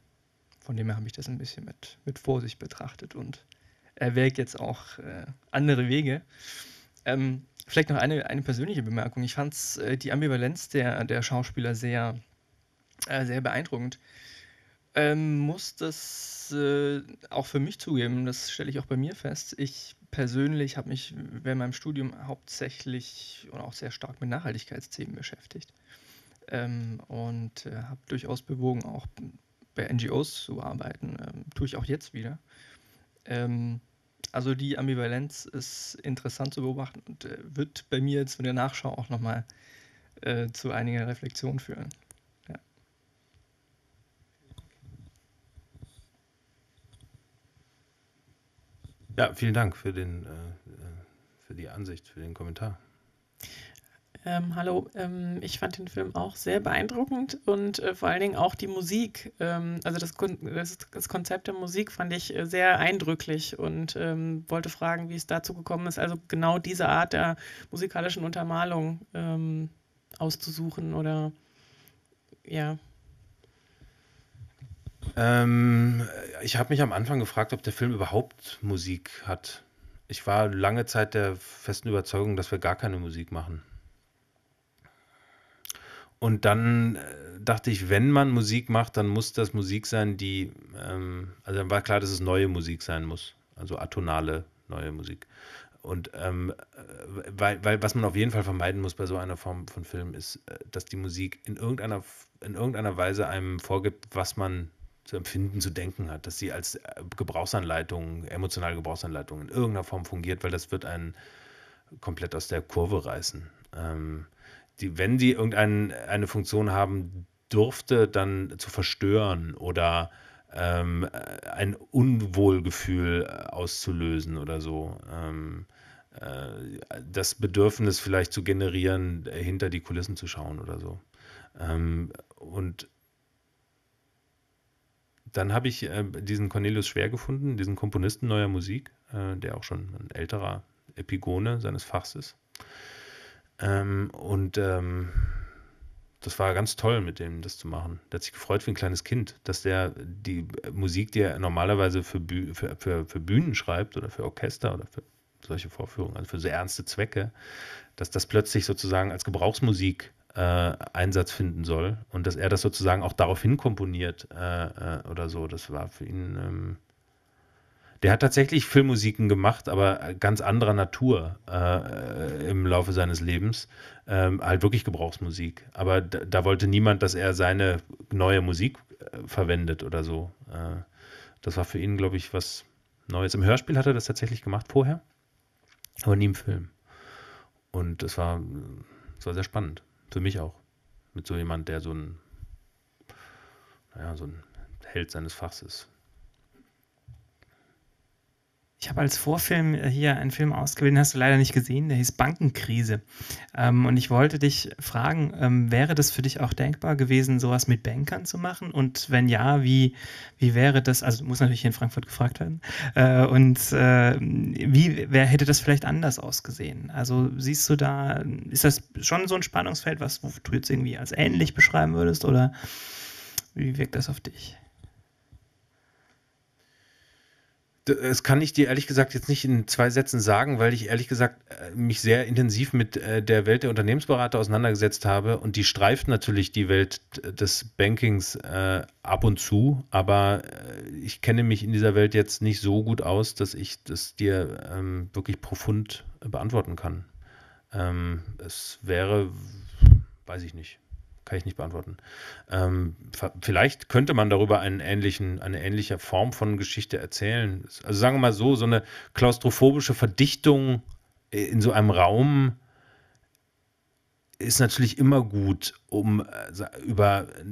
von dem her habe ich das ein bisschen mit, mit Vorsicht betrachtet und erwägt jetzt auch äh, andere Wege. Ähm, vielleicht noch eine, eine persönliche Bemerkung. Ich fand äh, die Ambivalenz der, der Schauspieler sehr, äh, sehr beeindruckend. Ähm, muss das äh, auch für mich zugeben, das stelle ich auch bei mir fest. Ich persönlich habe mich während meinem Studium hauptsächlich und auch sehr stark mit Nachhaltigkeitsthemen beschäftigt ähm, und äh, habe durchaus bewogen, auch bei NGOs zu arbeiten. Ähm, tue ich auch jetzt wieder. Ähm, also die Ambivalenz ist interessant zu beobachten und äh, wird bei mir jetzt in der Nachschau auch nochmal äh, zu einiger Reflexion führen. Ja. ja, vielen Dank für, den, äh, äh für die Ansicht, für den Kommentar. Ähm, hallo, ähm, ich fand den Film auch sehr beeindruckend und äh, vor allen Dingen auch die Musik, ähm, also das, Kon das, das, Konzept der Musik fand ich äh, sehr eindrücklich und ähm, wollte fragen, wie es dazu gekommen ist, also genau diese Art der musikalischen Untermalung ähm, auszusuchen oder ja. Ähm, ich habe mich am Anfang gefragt, ob der Film überhaupt Musik hat. Ich war lange Zeit der festen Überzeugung, dass wir gar keine Musik machen. Und dann äh, dachte ich, wenn man Musik macht, dann muss das Musik sein, die, ähm, also dann war klar, dass es neue Musik sein muss, also atonale neue Musik. Und ähm, äh, weil, weil was man auf jeden Fall vermeiden muss bei so einer Form von Film ist, äh, dass die Musik in irgendeiner, in irgendeiner Weise einem vorgibt, was man zu empfinden, zu denken hat, dass sie als Gebrauchsanleitung, emotionale Gebrauchsanleitung in irgendeiner Form fungiert, weil das wird einen komplett aus der Kurve reißen. Ähm, die, wenn die irgendeine Funktion haben durfte, dann zu verstören oder ähm, ein Unwohlgefühl äh, auszulösen oder so. Ähm, äh, das Bedürfnis vielleicht zu generieren, äh, hinter die Kulissen zu schauen oder so. Ähm, und dann habe ich äh, diesen Cornelius Schwer gefunden, diesen Komponisten neuer Musik, äh, der auch schon ein älterer Epigone seines Fachs ist. Ähm, und ähm, das war ganz toll, mit dem das zu machen. Der hat sich gefreut wie ein kleines Kind, dass der die äh, Musik, die er normalerweise für, Büh für, für, für Bühnen schreibt oder für Orchester oder für solche Vorführungen, also für sehr ernste Zwecke, dass das plötzlich sozusagen als Gebrauchsmusik äh, Einsatz finden soll und dass er das sozusagen auch daraufhin komponiert äh, äh, oder so. Das war für ihn ähm, der hat tatsächlich Filmmusiken gemacht, aber äh, ganz anderer Natur äh, äh, im Laufe seines Lebens. Ähm, halt wirklich Gebrauchsmusik. Aber da, da, wollte niemand, dass er seine neue Musik äh, verwendet oder so. Äh, das war für ihn, glaube ich, was Neues. Im Hörspiel hat er das tatsächlich gemacht vorher, aber nie im Film. Und es war, das war sehr spannend. Für mich auch. Mit so jemand, der so ein, naja, so ein Held seines Fachs ist. Ich habe als Vorfilm äh, hier einen Film ausgewählt, den hast du leider nicht gesehen, der hieß Bankenkrise. Ähm, und ich wollte dich fragen, ähm, wäre das für dich auch denkbar gewesen, sowas mit Bankern zu machen? Und wenn ja, wie, wie wäre das, also muss natürlich hier in Frankfurt gefragt werden, äh, und äh, wie wer hätte das vielleicht anders ausgesehen? Also siehst du da, ist das schon so ein Spannungsfeld, was du jetzt irgendwie als ähnlich beschreiben würdest oder wie wirkt das auf dich? Das kann ich dir ehrlich gesagt jetzt nicht in zwei Sätzen sagen, weil ich ehrlich gesagt äh, mich sehr intensiv mit äh, der Welt der Unternehmensberater auseinandergesetzt habe und die streift natürlich die Welt des Bankings äh, ab und zu, aber äh, ich kenne mich in dieser Welt jetzt nicht so gut aus, dass ich das dir ähm, wirklich profund beantworten kann. Ähm, es wäre, weiß ich nicht kann ich nicht beantworten. Ähm, vielleicht könnte man darüber einen ähnlichen, eine ähnliche Form von Geschichte erzählen. Also sagen wir mal so, so eine klaustrophobische Verdichtung äh, in so einem Raum ist natürlich immer gut, um äh, über äh,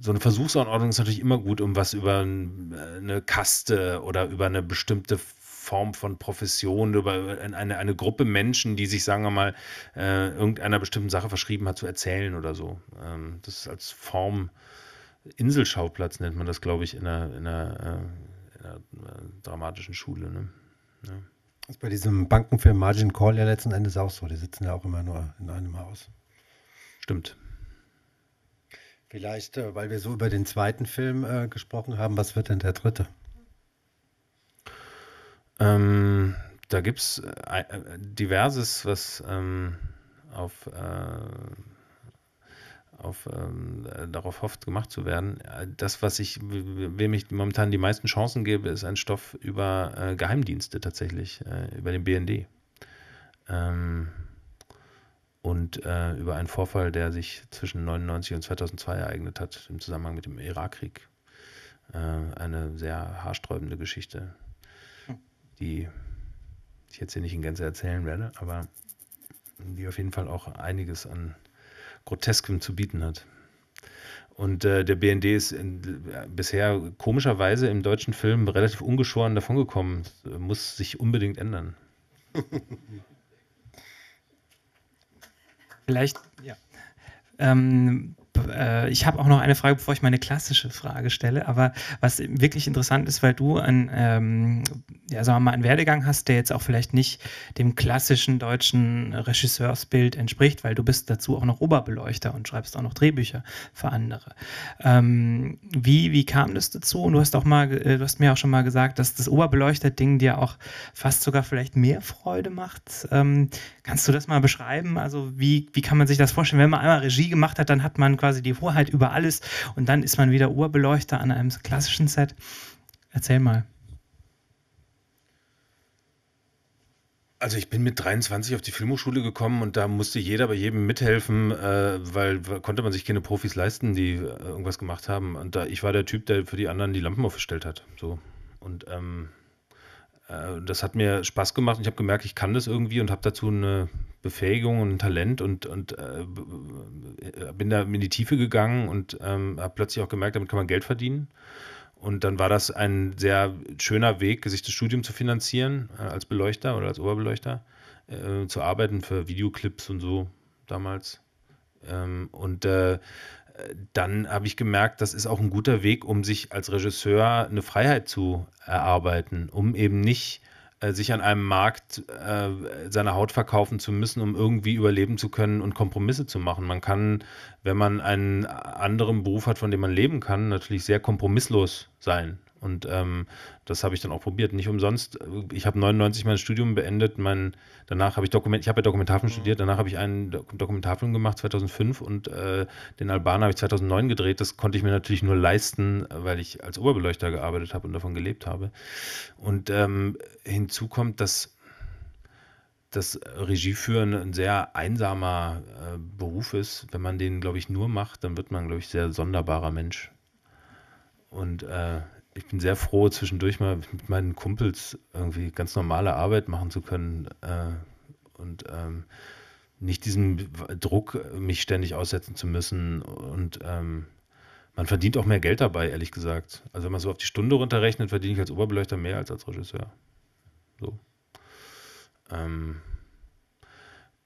so eine Versuchsanordnung ist natürlich immer gut, um was über eine Kaste oder über eine bestimmte Form von Profession, über eine, eine Gruppe Menschen, die sich, sagen wir mal, äh, irgendeiner bestimmten Sache verschrieben hat, zu erzählen oder so. Ähm, das ist als Form Inselschauplatz, nennt man das, glaube ich, in einer, in einer, äh, in einer äh, dramatischen Schule. Ne? Ja. Das also ist bei diesem Bankenfilm Margin Call ja letzten Endes auch so. Die sitzen ja auch immer nur in einem Haus. Stimmt. Vielleicht, äh, weil wir so über den zweiten Film äh, gesprochen haben, was wird denn der dritte? Ähm, da gibt es äh, äh, diverses, was ähm, auf, äh, auf, ähm, äh, darauf hofft, gemacht zu werden. Äh, das, was ich, wem ich momentan die meisten Chancen gebe, ist ein Stoff über Geheimdienste tatsächlich, über den BND. Ähm, und über einen Vorfall, der sich zwischen 99 und 2002 ereignet hat, im Zusammenhang mit dem Irakkrieg. eine sehr haarsträubende Geschichte die ich jetzt hier nicht in Gänze erzählen werde, aber die auf jeden Fall auch einiges an Groteskem zu bieten hat. Und äh, der BND ist in, äh, bisher komischerweise im deutschen Film relativ ungeschoren davongekommen. Muss sich unbedingt ändern. Vielleicht, ja. Ähm, äh, ich habe auch noch eine Frage, bevor ich meine klassische Frage stelle. Aber was wirklich interessant ist, weil du einen, ähm, ja, sagen wir mal, einen Werdegang hast, der jetzt auch vielleicht nicht dem klassischen deutschen Regisseursbild entspricht, weil du bist dazu auch noch Oberbeleuchter und schreibst auch noch Drehbücher für andere. Ähm, wie, wie kam das dazu? Und du hast auch mal, äh, du hast mir auch schon mal gesagt, dass das Oberbeleuchter-Ding dir auch fast sogar vielleicht mehr Freude macht. Ähm, kannst du das mal beschreiben? Also wie, wie kann man sich das vorstellen? Wenn man einmal Regie gemacht hat, dann hat man quasi quasi die Hoheit über alles und dann ist man wieder Urbeleuchter an einem klassischen Set. Erzähl mal. Also ich bin mit 23 auf die Filmhochschule gekommen und da musste jeder bei jedem mithelfen, äh, weil, konnte man sich keine Profis leisten, die äh, irgendwas gemacht haben. Und da, ich war der Typ, der für die anderen die Lampen aufgestellt hat. So. Und ähm, äh, das hat mir Spaß gemacht. und Ich habe gemerkt, ich kann das irgendwie und habe dazu eine Befähigung und ein Talent und, und äh, äh, bin da in die Tiefe gegangen und ähm, habe plötzlich auch gemerkt, damit kann man Geld verdienen. Und dann war das ein sehr schöner Weg, sich das Studium zu finanzieren, äh, als Beleuchter oder als Oberbeleuchter, äh, zu arbeiten für Videoclips und so damals. Ähm, und äh, dann habe ich gemerkt, das ist auch ein guter Weg, um sich als Regisseur eine Freiheit zu erarbeiten, um eben nicht äh, sich an einem Markt äh, seine Haut verkaufen zu müssen, um irgendwie überleben zu können und Kompromisse zu machen. Man kann, wenn man einen anderen Beruf hat, von dem man leben kann, natürlich sehr kompromisslos sein und ähm, das habe ich dann auch probiert. Nicht umsonst. Äh, ich habe 99 mein Studium beendet. Mein, danach habe ich Dokument, ich habe ja Dokumentarfilm mhm. studiert. Danach habe ich einen Dokumentarfilm gemacht 2005 und äh, den Albaner habe ich 2009 gedreht. Das konnte ich mir natürlich nur leisten, weil ich als Oberbeleuchter gearbeitet habe und davon gelebt habe. Und ähm, hinzu kommt, dass dass Regieführen ein sehr einsamer äh, Beruf ist. Wenn man den, glaube ich, nur macht, dann wird man, glaube ich, sehr sonderbarer Mensch. Und äh, ich bin sehr froh, zwischendurch mal mit meinen Kumpels irgendwie ganz normale Arbeit machen zu können äh, und ähm, nicht diesem Druck, mich ständig aussetzen zu müssen. Und ähm, man verdient auch mehr Geld dabei, ehrlich gesagt. Also wenn man so auf die Stunde runterrechnet, verdiene ich als Oberbeleuchter mehr als als Regisseur. So. Ähm,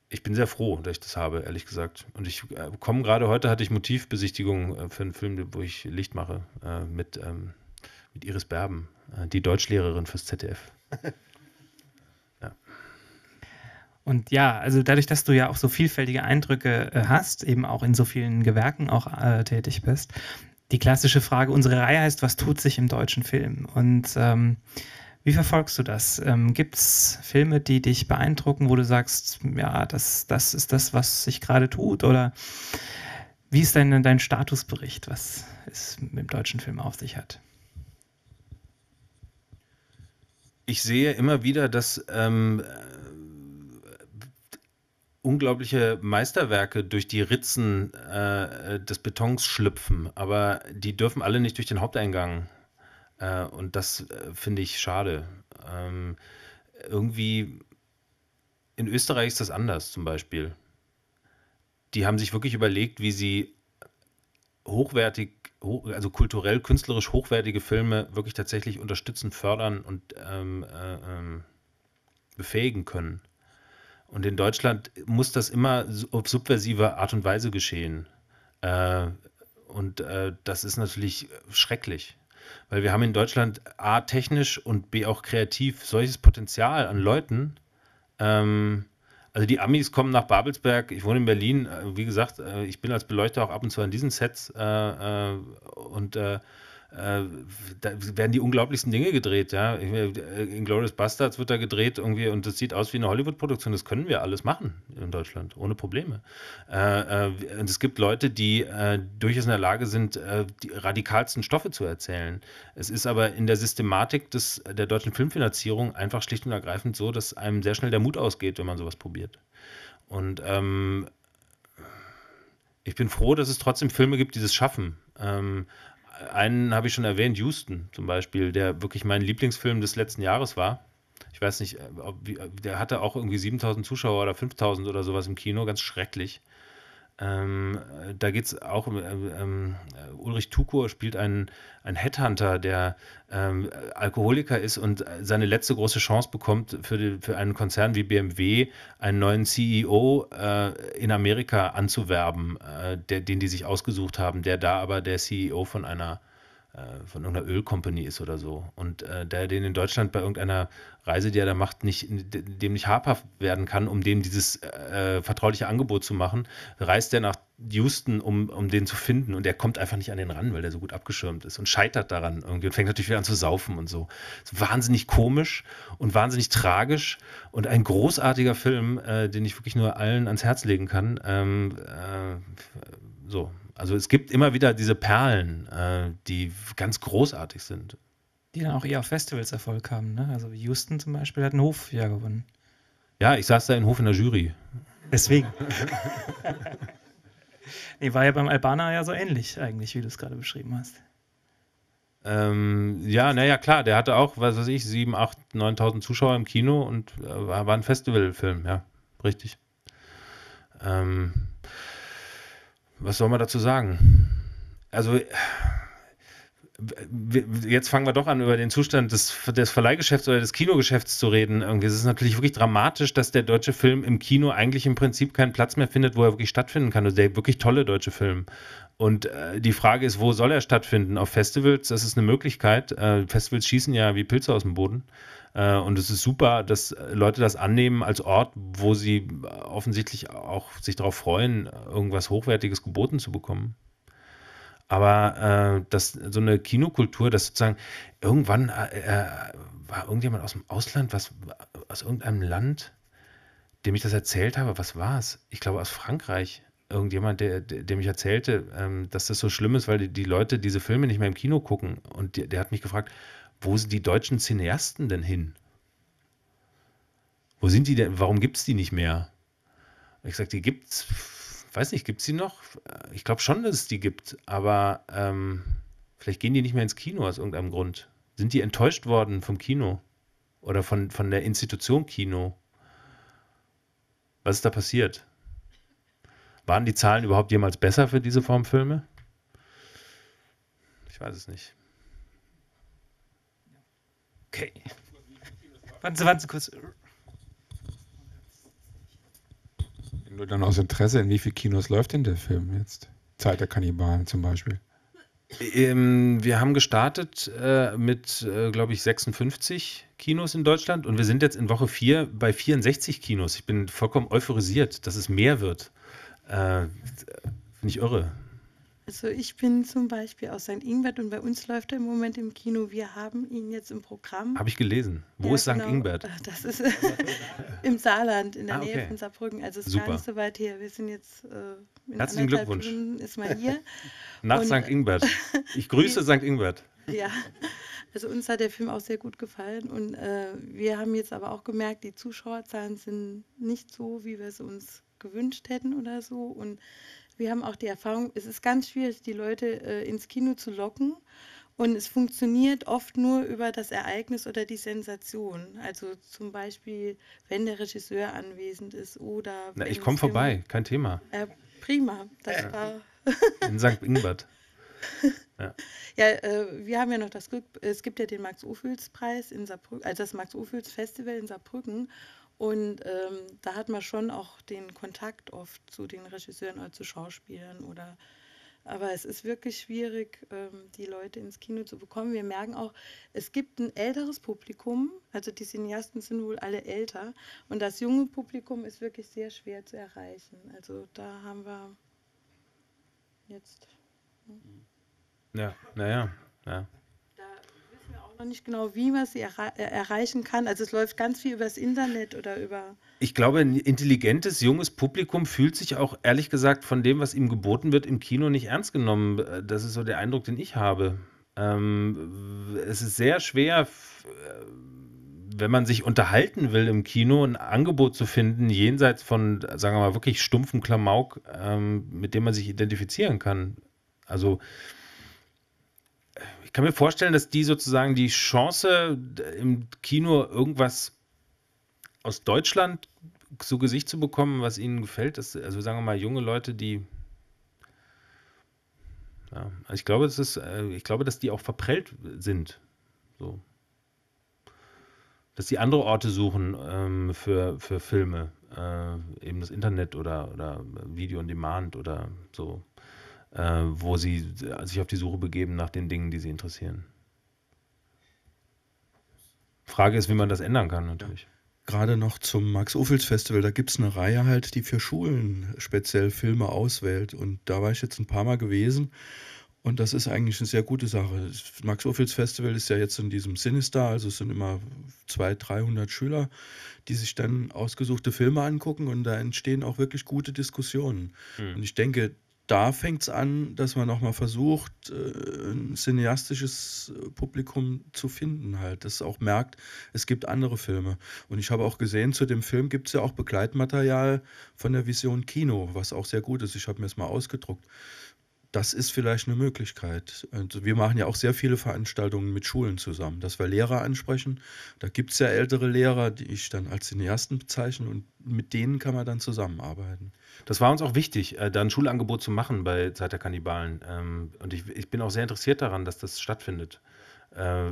ich bin sehr froh, dass ich das habe, ehrlich gesagt. Und ich äh, komme gerade heute, hatte ich Motivbesichtigung äh, für einen Film, wo ich Licht mache, äh, mit ähm, mit Iris Berben, äh, die Deutschlehrerin fürs ZDF. ja. Und ja, also dadurch, dass du ja auch so vielfältige Eindrücke äh, hast, eben auch in so vielen Gewerken auch äh, tätig bist, die klassische Frage, unsere Reihe heißt, was tut sich im deutschen Film? Und ähm, wie verfolgst du das? Ähm, Gibt es Filme, die dich beeindrucken, wo du sagst, ja, das, das ist das, was sich gerade tut? Oder wie ist dein, dein Statusbericht, was es mit dem deutschen Film auf sich hat? ich sehe immer wieder, dass ähm, äh, unglaubliche Meisterwerke durch die Ritzen äh, des Betons schlüpfen, aber die dürfen alle nicht durch den Haupteingang. Äh, und das äh, finde ich schade. Ähm, irgendwie in Österreich ist das anders zum Beispiel. Die haben sich wirklich überlegt, wie sie hochwertig also kulturell, künstlerisch hochwertige Filme wirklich tatsächlich unterstützen, fördern und ähm, äh, ähm, befähigen können. Und in Deutschland muss das immer auf subversive Art und Weise geschehen. Äh, und äh, das ist natürlich schrecklich, weil wir haben in Deutschland A technisch und B auch kreativ solches Potenzial an Leuten, ähm, also die Amis kommen nach Babelsberg, ich wohne in Berlin, äh, wie gesagt, äh, ich bin als Beleuchter auch ab und zu an diesen Sets äh, äh und äh, äh, da werden die unglaublichsten Dinge gedreht, ja. Äh, Glorious Bastards wird da gedreht irgendwie und das sieht aus wie eine Hollywood-Produktion. Das können wir alles machen in Deutschland, ohne Probleme. Äh, äh und es gibt Leute, die durchaus in der Lage sind, die radikalsten Stoffe zu erzählen. Es ist aber in der Systematik des, der deutschen Filmfinanzierung einfach schlicht und ergreifend so, dass einem sehr schnell der Mut ausgeht, wenn man sowas probiert. Und ähm, ich bin froh, dass es trotzdem Filme gibt, die das schaffen. Ähm, einen habe ich schon erwähnt, Houston zum Beispiel, der wirklich mein Lieblingsfilm des letzten Jahres war. Ich weiß nicht, der hatte auch irgendwie 7000 Zuschauer oder 5000 oder sowas im Kino, ganz schrecklich. Ähm, da geht es auch, ähm, ähm, äh, Ulrich Tukur spielt einen, einen Headhunter, der ähm, Alkoholiker ist und äh, seine letzte große Chance bekommt, für, die, für einen Konzern wie BMW einen neuen CEO äh, in Amerika anzuwerben, äh, der, den die sich ausgesucht haben, der da aber der CEO von einer äh, von irgendeiner Ölcompany ist oder so. Und äh, der den in Deutschland bei irgendeiner Reise, die er da macht, nicht, dem nicht habhaft werden kann, um dem dieses äh, äh, vertrauliche Angebot zu machen, reist er nach Houston, um, um den zu finden. Und er kommt einfach nicht an den ran, weil der so gut abgeschirmt ist und scheitert daran irgendwie und fängt natürlich wieder an zu saufen und so. wahnsinnig komisch und wahnsinnig tragisch und ein großartiger Film, äh, den ich wirklich nur allen ans Herz legen kann. Ähm, äh, so, also es gibt immer wieder diese Perlen, äh, die ganz großartig sind. Die dann auch eher auf Festivals Erfolg haben. Ne? Also Houston zum Beispiel hat einen Hof ja gewonnen. Ja, ich saß da in Hof in der Jury. Deswegen. nee, war ja beim Albaner ja so ähnlich eigentlich, wie du es gerade beschrieben hast. Ähm, ja, naja, klar, der hatte auch, was weiß ich, 7, 8, 9.000 Zuschauer im Kino und äh, war ein Festivalfilm, ja, richtig. Ähm, was soll man dazu sagen? Also äh, jetzt fangen wir doch an, über den Zustand des, des Verleihgeschäfts oder des Kinogeschäfts zu reden. Irgendwie. Es ist natürlich wirklich dramatisch, dass der deutsche Film im Kino eigentlich im Prinzip keinen Platz mehr findet, wo er wirklich stattfinden kann. Also der wirklich tolle deutsche Film. Und äh, die Frage ist, wo soll er stattfinden? Auf Festivals, das ist eine Möglichkeit. Äh, Festivals schießen ja wie Pilze aus dem Boden. Äh, und es ist super, dass äh, Leute das annehmen als Ort, wo sie äh, offensichtlich auch sich darauf freuen, irgendwas Hochwertiges geboten zu bekommen. Aber äh, dass so eine Kinokultur, dass sozusagen irgendwann äh, war irgendjemand aus dem Ausland, was aus irgendeinem Land, dem ich das erzählt habe, was war es? Ich glaube aus Frankreich irgendjemand, der, der, dem erzählte, ähm, dass das so schlimm ist, weil die, die, Leute diese Filme nicht mehr im Kino gucken. Und der, der, hat mich gefragt, wo sind die deutschen Cineasten denn hin? Wo sind die denn? Warum gibt es die nicht mehr? Ich sagte, die gibt's, weiß nicht, gibt es die noch? Ich glaube schon, dass es die gibt, aber ähm, vielleicht gehen die nicht mehr ins Kino aus irgendeinem Grund. Sind die enttäuscht worden vom Kino? Oder von, von der Institution Kino? Was ist da passiert? Waren die Zahlen überhaupt jemals besser für diese Form Filme? Ich weiß es nicht. Okay. Warten Sie, warten Sie kurz. Nur dann aus Interesse, in wie vielen Kinos läuft denn der Film jetzt? Zeit der Kannibalen zum Beispiel. Ähm, wir haben gestartet äh, mit, äh, glaube ich, 56 Kinos in Deutschland und wir sind jetzt in Woche 4 bei 64 Kinos. Ich bin vollkommen euphorisiert, dass es mehr wird. Äh, Finde ich irre. Also ich bin zum Beispiel aus St. Ingbert und bei uns läuft er im Moment im Kino. Wir haben ihn jetzt im Programm. Habe ich gelesen. Wo ja, ist St. Genau. Ingbert? Das ist im Saarland, in der ah, okay. Nähe von Saarbrücken. Also es ist gar nicht so weit her. Wir sind jetzt äh, in Herzlichen Glückwunsch. Stunden ist mal hier. Nach und, St. Äh, Ingbert. Ich grüße St. Ingbert. Ja. Also uns hat der Film auch sehr gut gefallen und äh, wir haben jetzt aber auch gemerkt, die Zuschauerzahlen sind nicht so, wie wir es uns gewünscht hätten oder so und wir haben auch die Erfahrung, es ist ganz schwierig, die Leute äh, ins Kino zu locken. Und es funktioniert oft nur über das Ereignis oder die Sensation. Also zum Beispiel, wenn der Regisseur anwesend ist oder. Na, ich komme vorbei, kein Thema. Äh, prima, das äh, war. in St. Ingbert. Ja, ja äh, wir haben ja noch das Glück, es gibt ja den Max-Ophüls-Preis in Saarbrücken, also das Max-Ophüls-Festival in Saarbrücken. Und ähm, da hat man schon auch den Kontakt oft zu den Regisseuren oder also zu Schauspielern oder aber es ist wirklich schwierig, ähm, die Leute ins Kino zu bekommen. Wir merken auch, es gibt ein älteres Publikum, also die Cineasten sind wohl alle älter und das junge Publikum ist wirklich sehr schwer zu erreichen. Also da haben wir jetzt. Ne? Ja, naja, ja noch nicht genau, wie man sie erre äh, erreichen kann. Also es läuft ganz viel übers Internet oder über. Ich glaube, ein intelligentes, junges Publikum fühlt sich auch ehrlich gesagt von dem, was ihm geboten wird, im Kino nicht ernst genommen. Äh, das ist so der Eindruck, den ich habe. Ähm, es ist sehr schwer äh, wenn man sich unterhalten will im Kino, ein Angebot zu finden, jenseits von, sagen wir mal, wirklich stumpfem Klamauk, ähm, mit dem man sich identifizieren kann. Also ich kann mir vorstellen, dass die sozusagen die Chance im Kino irgendwas aus Deutschland zu Gesicht zu bekommen, was ihnen gefällt, dass, also sagen wir mal junge Leute, die ja, also ich glaube, das ist, äh, ich glaube, dass die auch verprellt sind. So. Dass die andere Orte suchen ähm, für, für Filme. Äh, eben das Internet oder, oder Video on Demand oder so. Äh, wo sie sich auf die Suche begeben nach den Dingen, die sie interessieren. Frage ist, wie man das ändern kann, natürlich. Gerade noch zum Max-Ophüls-Festival, da gibt es eine Reihe halt, die für Schulen speziell Filme auswählt. Und da war ich jetzt ein paar Mal gewesen. Und das ist eigentlich eine sehr gute Sache. Max Ophüls Festival ist ja jetzt in diesem Sinister, also es sind immer 200, 300 Schüler, die sich dann ausgesuchte Filme angucken und da entstehen auch wirklich gute Diskussionen. Mhm. Und ich denke, da fängt es an, dass man nochmal versucht, äh, ein cineastisches äh, Publikum zu finden, halt, das auch merkt, es gibt andere Filme. Und ich habe auch gesehen, zu dem Film gibt es ja auch Begleitmaterial von der Vision Kino, was auch sehr gut ist. Ich habe mir es mal ausgedruckt. Das ist vielleicht eine Möglichkeit. Und wir machen ja auch sehr viele Veranstaltungen mit Schulen zusammen, dass wir Lehrer ansprechen. Da gibt es ja ältere Lehrer, die ich dann als Cineasten bezeichne und mit denen kann man dann zusammenarbeiten. Das war uns auch wichtig, äh, da ein Schulangebot zu machen bei Zeit der Kannibalen. Ähm, und ich, ich bin auch sehr interessiert daran, dass das stattfindet äh,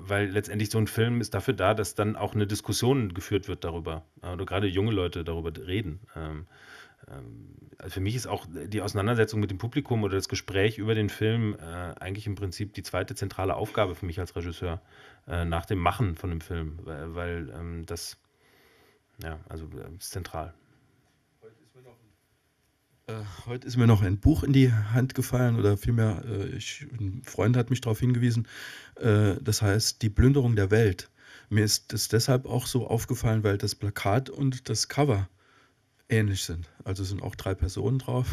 weil letztendlich so ein Film ist dafür da, dass dann auch eine Diskussion geführt wird darüber äh, oder gerade junge Leute darüber reden. Ähm, ähm, also für mich ist auch die Auseinandersetzung mit dem Publikum oder das Gespräch über den Film äh, eigentlich im Prinzip die zweite zentrale Aufgabe für mich als Regisseur äh, nach dem Machen von dem Film, weil, weil ähm, das, ja, also äh, ist zentral. Äh, heute ist, mir noch ein Buch in die Hand gefallen oder vielmehr, äh, ich, ein Freund hat mich darauf hingewiesen, das heißt Die Plünderung der Welt. Mir ist das deshalb auch so aufgefallen, weil das Plakat und das Cover äh, ähnlich sind. Also sind auch drei Personen drauf.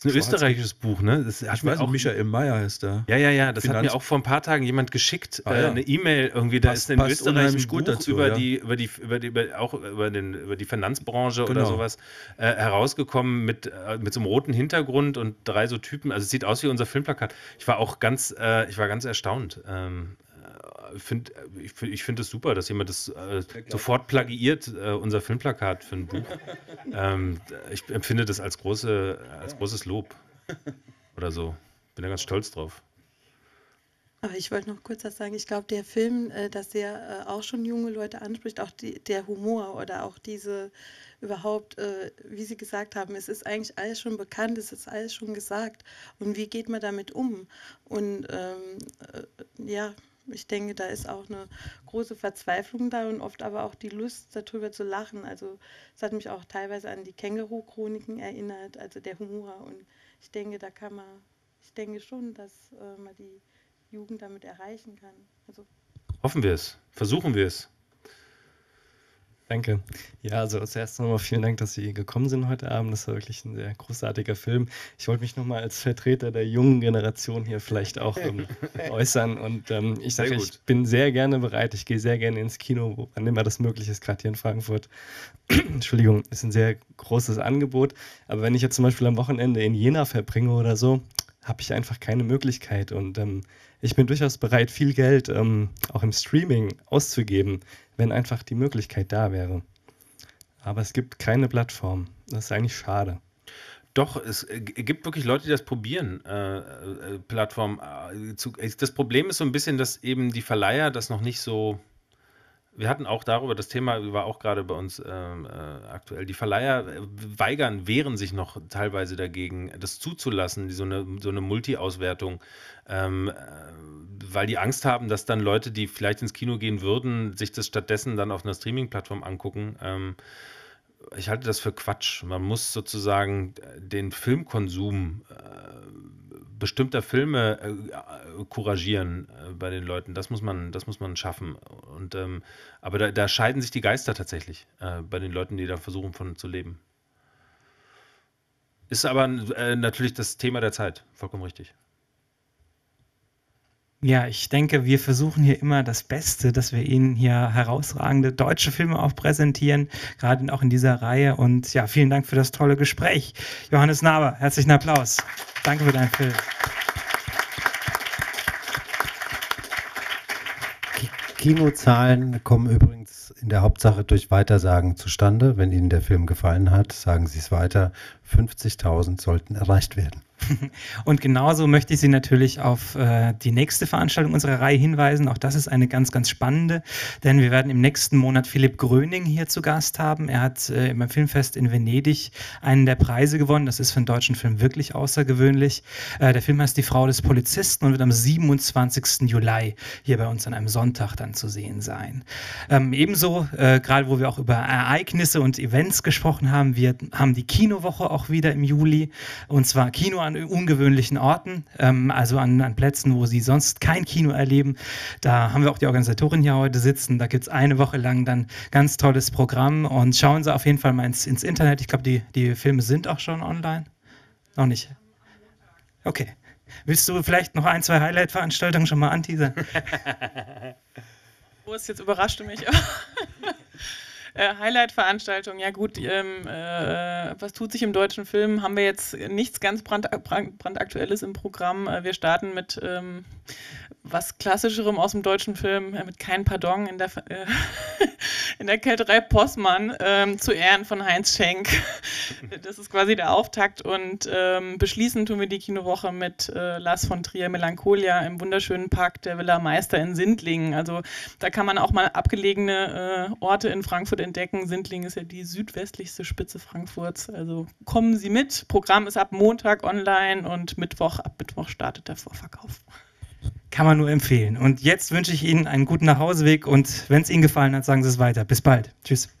Das ist ein österreichisches Buch, ne? Das hat ich weiß auch, Michael Meyer heißt der. Ja, ja, ja. Das Finanz hat mir auch vor ein paar Tagen jemand geschickt, ah, äh, ja. eine E-Mail irgendwie. Da passt, ist ein österreichisches Buch dazu, über, ja. die, über die, über die, über, auch über, den, über die Finanzbranche genau. oder sowas äh, herausgekommen mit, äh, mit so einem roten Hintergrund und drei so Typen. Also es sieht aus wie unser Filmplakat. Ich war auch ganz, äh, ich war ganz erstaunt. Ähm, find, äh, ich finde ich find es das super, dass jemand das äh, sofort plagiiert, äh, unser Filmplakat für ein Buch. ähm, ich empfinde das als, große, als großes Lob oder so. Bin da ganz stolz drauf. Aber ich wollte noch kurz was sagen. Ich glaube, der Film, äh, dass er äh, auch schon junge Leute anspricht, auch die, der Humor oder auch diese überhaupt, äh, wie Sie gesagt haben, es ist eigentlich alles schon bekannt, es ist alles schon gesagt. Und wie geht man damit um? Und ähm, äh, ja, ich denke, da ist auch eine große Verzweiflung da und oft aber auch die Lust, darüber zu lachen. Also es hat mich auch teilweise an die Känguru-Chroniken erinnert, also der Humor. Und ich denke, da kann man, ich denke schon, dass äh, man die Jugend damit erreichen kann. Also Hoffen wir es, versuchen wir es. Danke. Ja, also zuerst nochmal vielen Dank, dass Sie gekommen sind heute Abend. Das war wirklich ein sehr großartiger Film. Ich wollte mich nochmal als Vertreter der jungen Generation hier vielleicht auch ähm, äußern. Und ähm, ich sage, ich bin sehr gerne bereit. Ich gehe sehr gerne ins Kino, wann immer das möglich ist, gerade hier in Frankfurt. Entschuldigung, ist ein sehr großes Angebot. Aber wenn ich jetzt zum Beispiel am Wochenende in Jena verbringe oder so, habe ich einfach keine Möglichkeit. Und ähm, ich bin durchaus bereit, viel Geld ähm, auch im Streaming auszugeben, wenn einfach die Möglichkeit da wäre. Aber es gibt keine Plattform. Das ist eigentlich schade. Doch, es äh, gibt wirklich Leute, die das probieren, äh, äh Plattform. Äh, zu, äh, das Problem ist so ein bisschen, dass eben die Verleiher das noch nicht so wir hatten auch darüber, das Thema war auch gerade bei uns ähm, äh, aktuell, die Verleiher äh, weigern, wehren sich noch teilweise dagegen, das zuzulassen, so eine, so eine Multi-Auswertung, ähm, äh, weil die Angst haben, dass dann Leute, die vielleicht ins Kino gehen würden, sich das stattdessen dann auf einer Streaming-Plattform angucken. Ähm, ich halte das für Quatsch. Man muss sozusagen äh, den Filmkonsum äh, bestimmter Filme äh, äh, couragieren äh, bei den Leuten. Das muss man, das muss man schaffen. Und, ähm, aber da, da, scheiden sich die Geister tatsächlich äh, bei den Leuten, die da versuchen, von zu leben. Ist aber natürlich das Thema der Zeit, vollkommen richtig. Ja, ich denke, wir versuchen hier immer das Beste, dass wir Ihnen hier herausragende deutsche Filme auch präsentieren, gerade auch in dieser Reihe. Und ja, vielen Dank für das tolle Gespräch. Johannes Naber, herzlichen Applaus. Danke für deinen Film. Kinozahlen kommen übrigens in der Hauptsache durch Weitersagen zustande. Wenn Ihnen der Film gefallen hat, sagen Sie es weiter. 50.000 sollten erreicht werden. Und genauso möchte ich Sie natürlich auf äh, die nächste Veranstaltung unserer Reihe hinweisen. Auch das ist eine ganz, ganz spannende, denn wir werden im nächsten Monat Philipp Gröning hier zu Gast haben. Er hat äh, beim Filmfest in Venedig einen der Preise gewonnen. Das ist für einen deutschen Film wirklich außergewöhnlich. Äh, der Film heißt Die Frau des Polizisten und wird am 27. Juli hier bei uns an einem Sonntag dann zu sehen sein. Ähm, ebenso ebenso, äh, gerade wo wir auch über Ereignisse und Events gesprochen haben, wir haben die Kinowoche auch wieder im Juli. Und zwar Kino an ungewöhnlichen Orten, ähm, also an, an, Plätzen, wo sie sonst kein Kino erleben. Da haben wir auch die Organisatorin hier heute sitzen. Da gibt es eine Woche lang dann ganz tolles Programm. Und schauen Sie auf jeden Fall mal ins, ins Internet. Ich glaube, die, die Filme sind auch schon online. Noch nicht. Okay. Willst du vielleicht noch ein, zwei Highlight-Veranstaltungen schon mal anteasern? Wurst, jetzt überraschte mich. Äh, Highlight-Veranstaltung, ja gut, ähm, äh, was tut sich im deutschen Film? Haben wir jetzt nichts ganz brand, brandaktuelles im Programm. Äh, wir starten mit ähm, was Klassischerem aus dem deutschen Film, äh, mit Kein Pardon in der, äh, in der Kälterei Possmann ähm, zu Ehren von Heinz Schenk. das ist quasi der Auftakt und ähm, beschließen tun wir die Kinowoche mit äh, Lars von Trier Melancholia im wunderschönen Park der Villa Meister in Sindlingen. Also da kann man auch mal abgelegene Orte in Frankfurt in entdecken. Sindling ist ja die südwestlichste Spitze Frankfurts. Also kommen Sie mit. Programm ist ab Montag online und Mittwoch, ab Mittwoch startet der Vorverkauf. Kann man nur empfehlen. Und jetzt wünsche ich Ihnen einen guten Nachhauseweg und wenn es Ihnen gefallen hat, sagen Sie es weiter. Bis bald. Tschüss.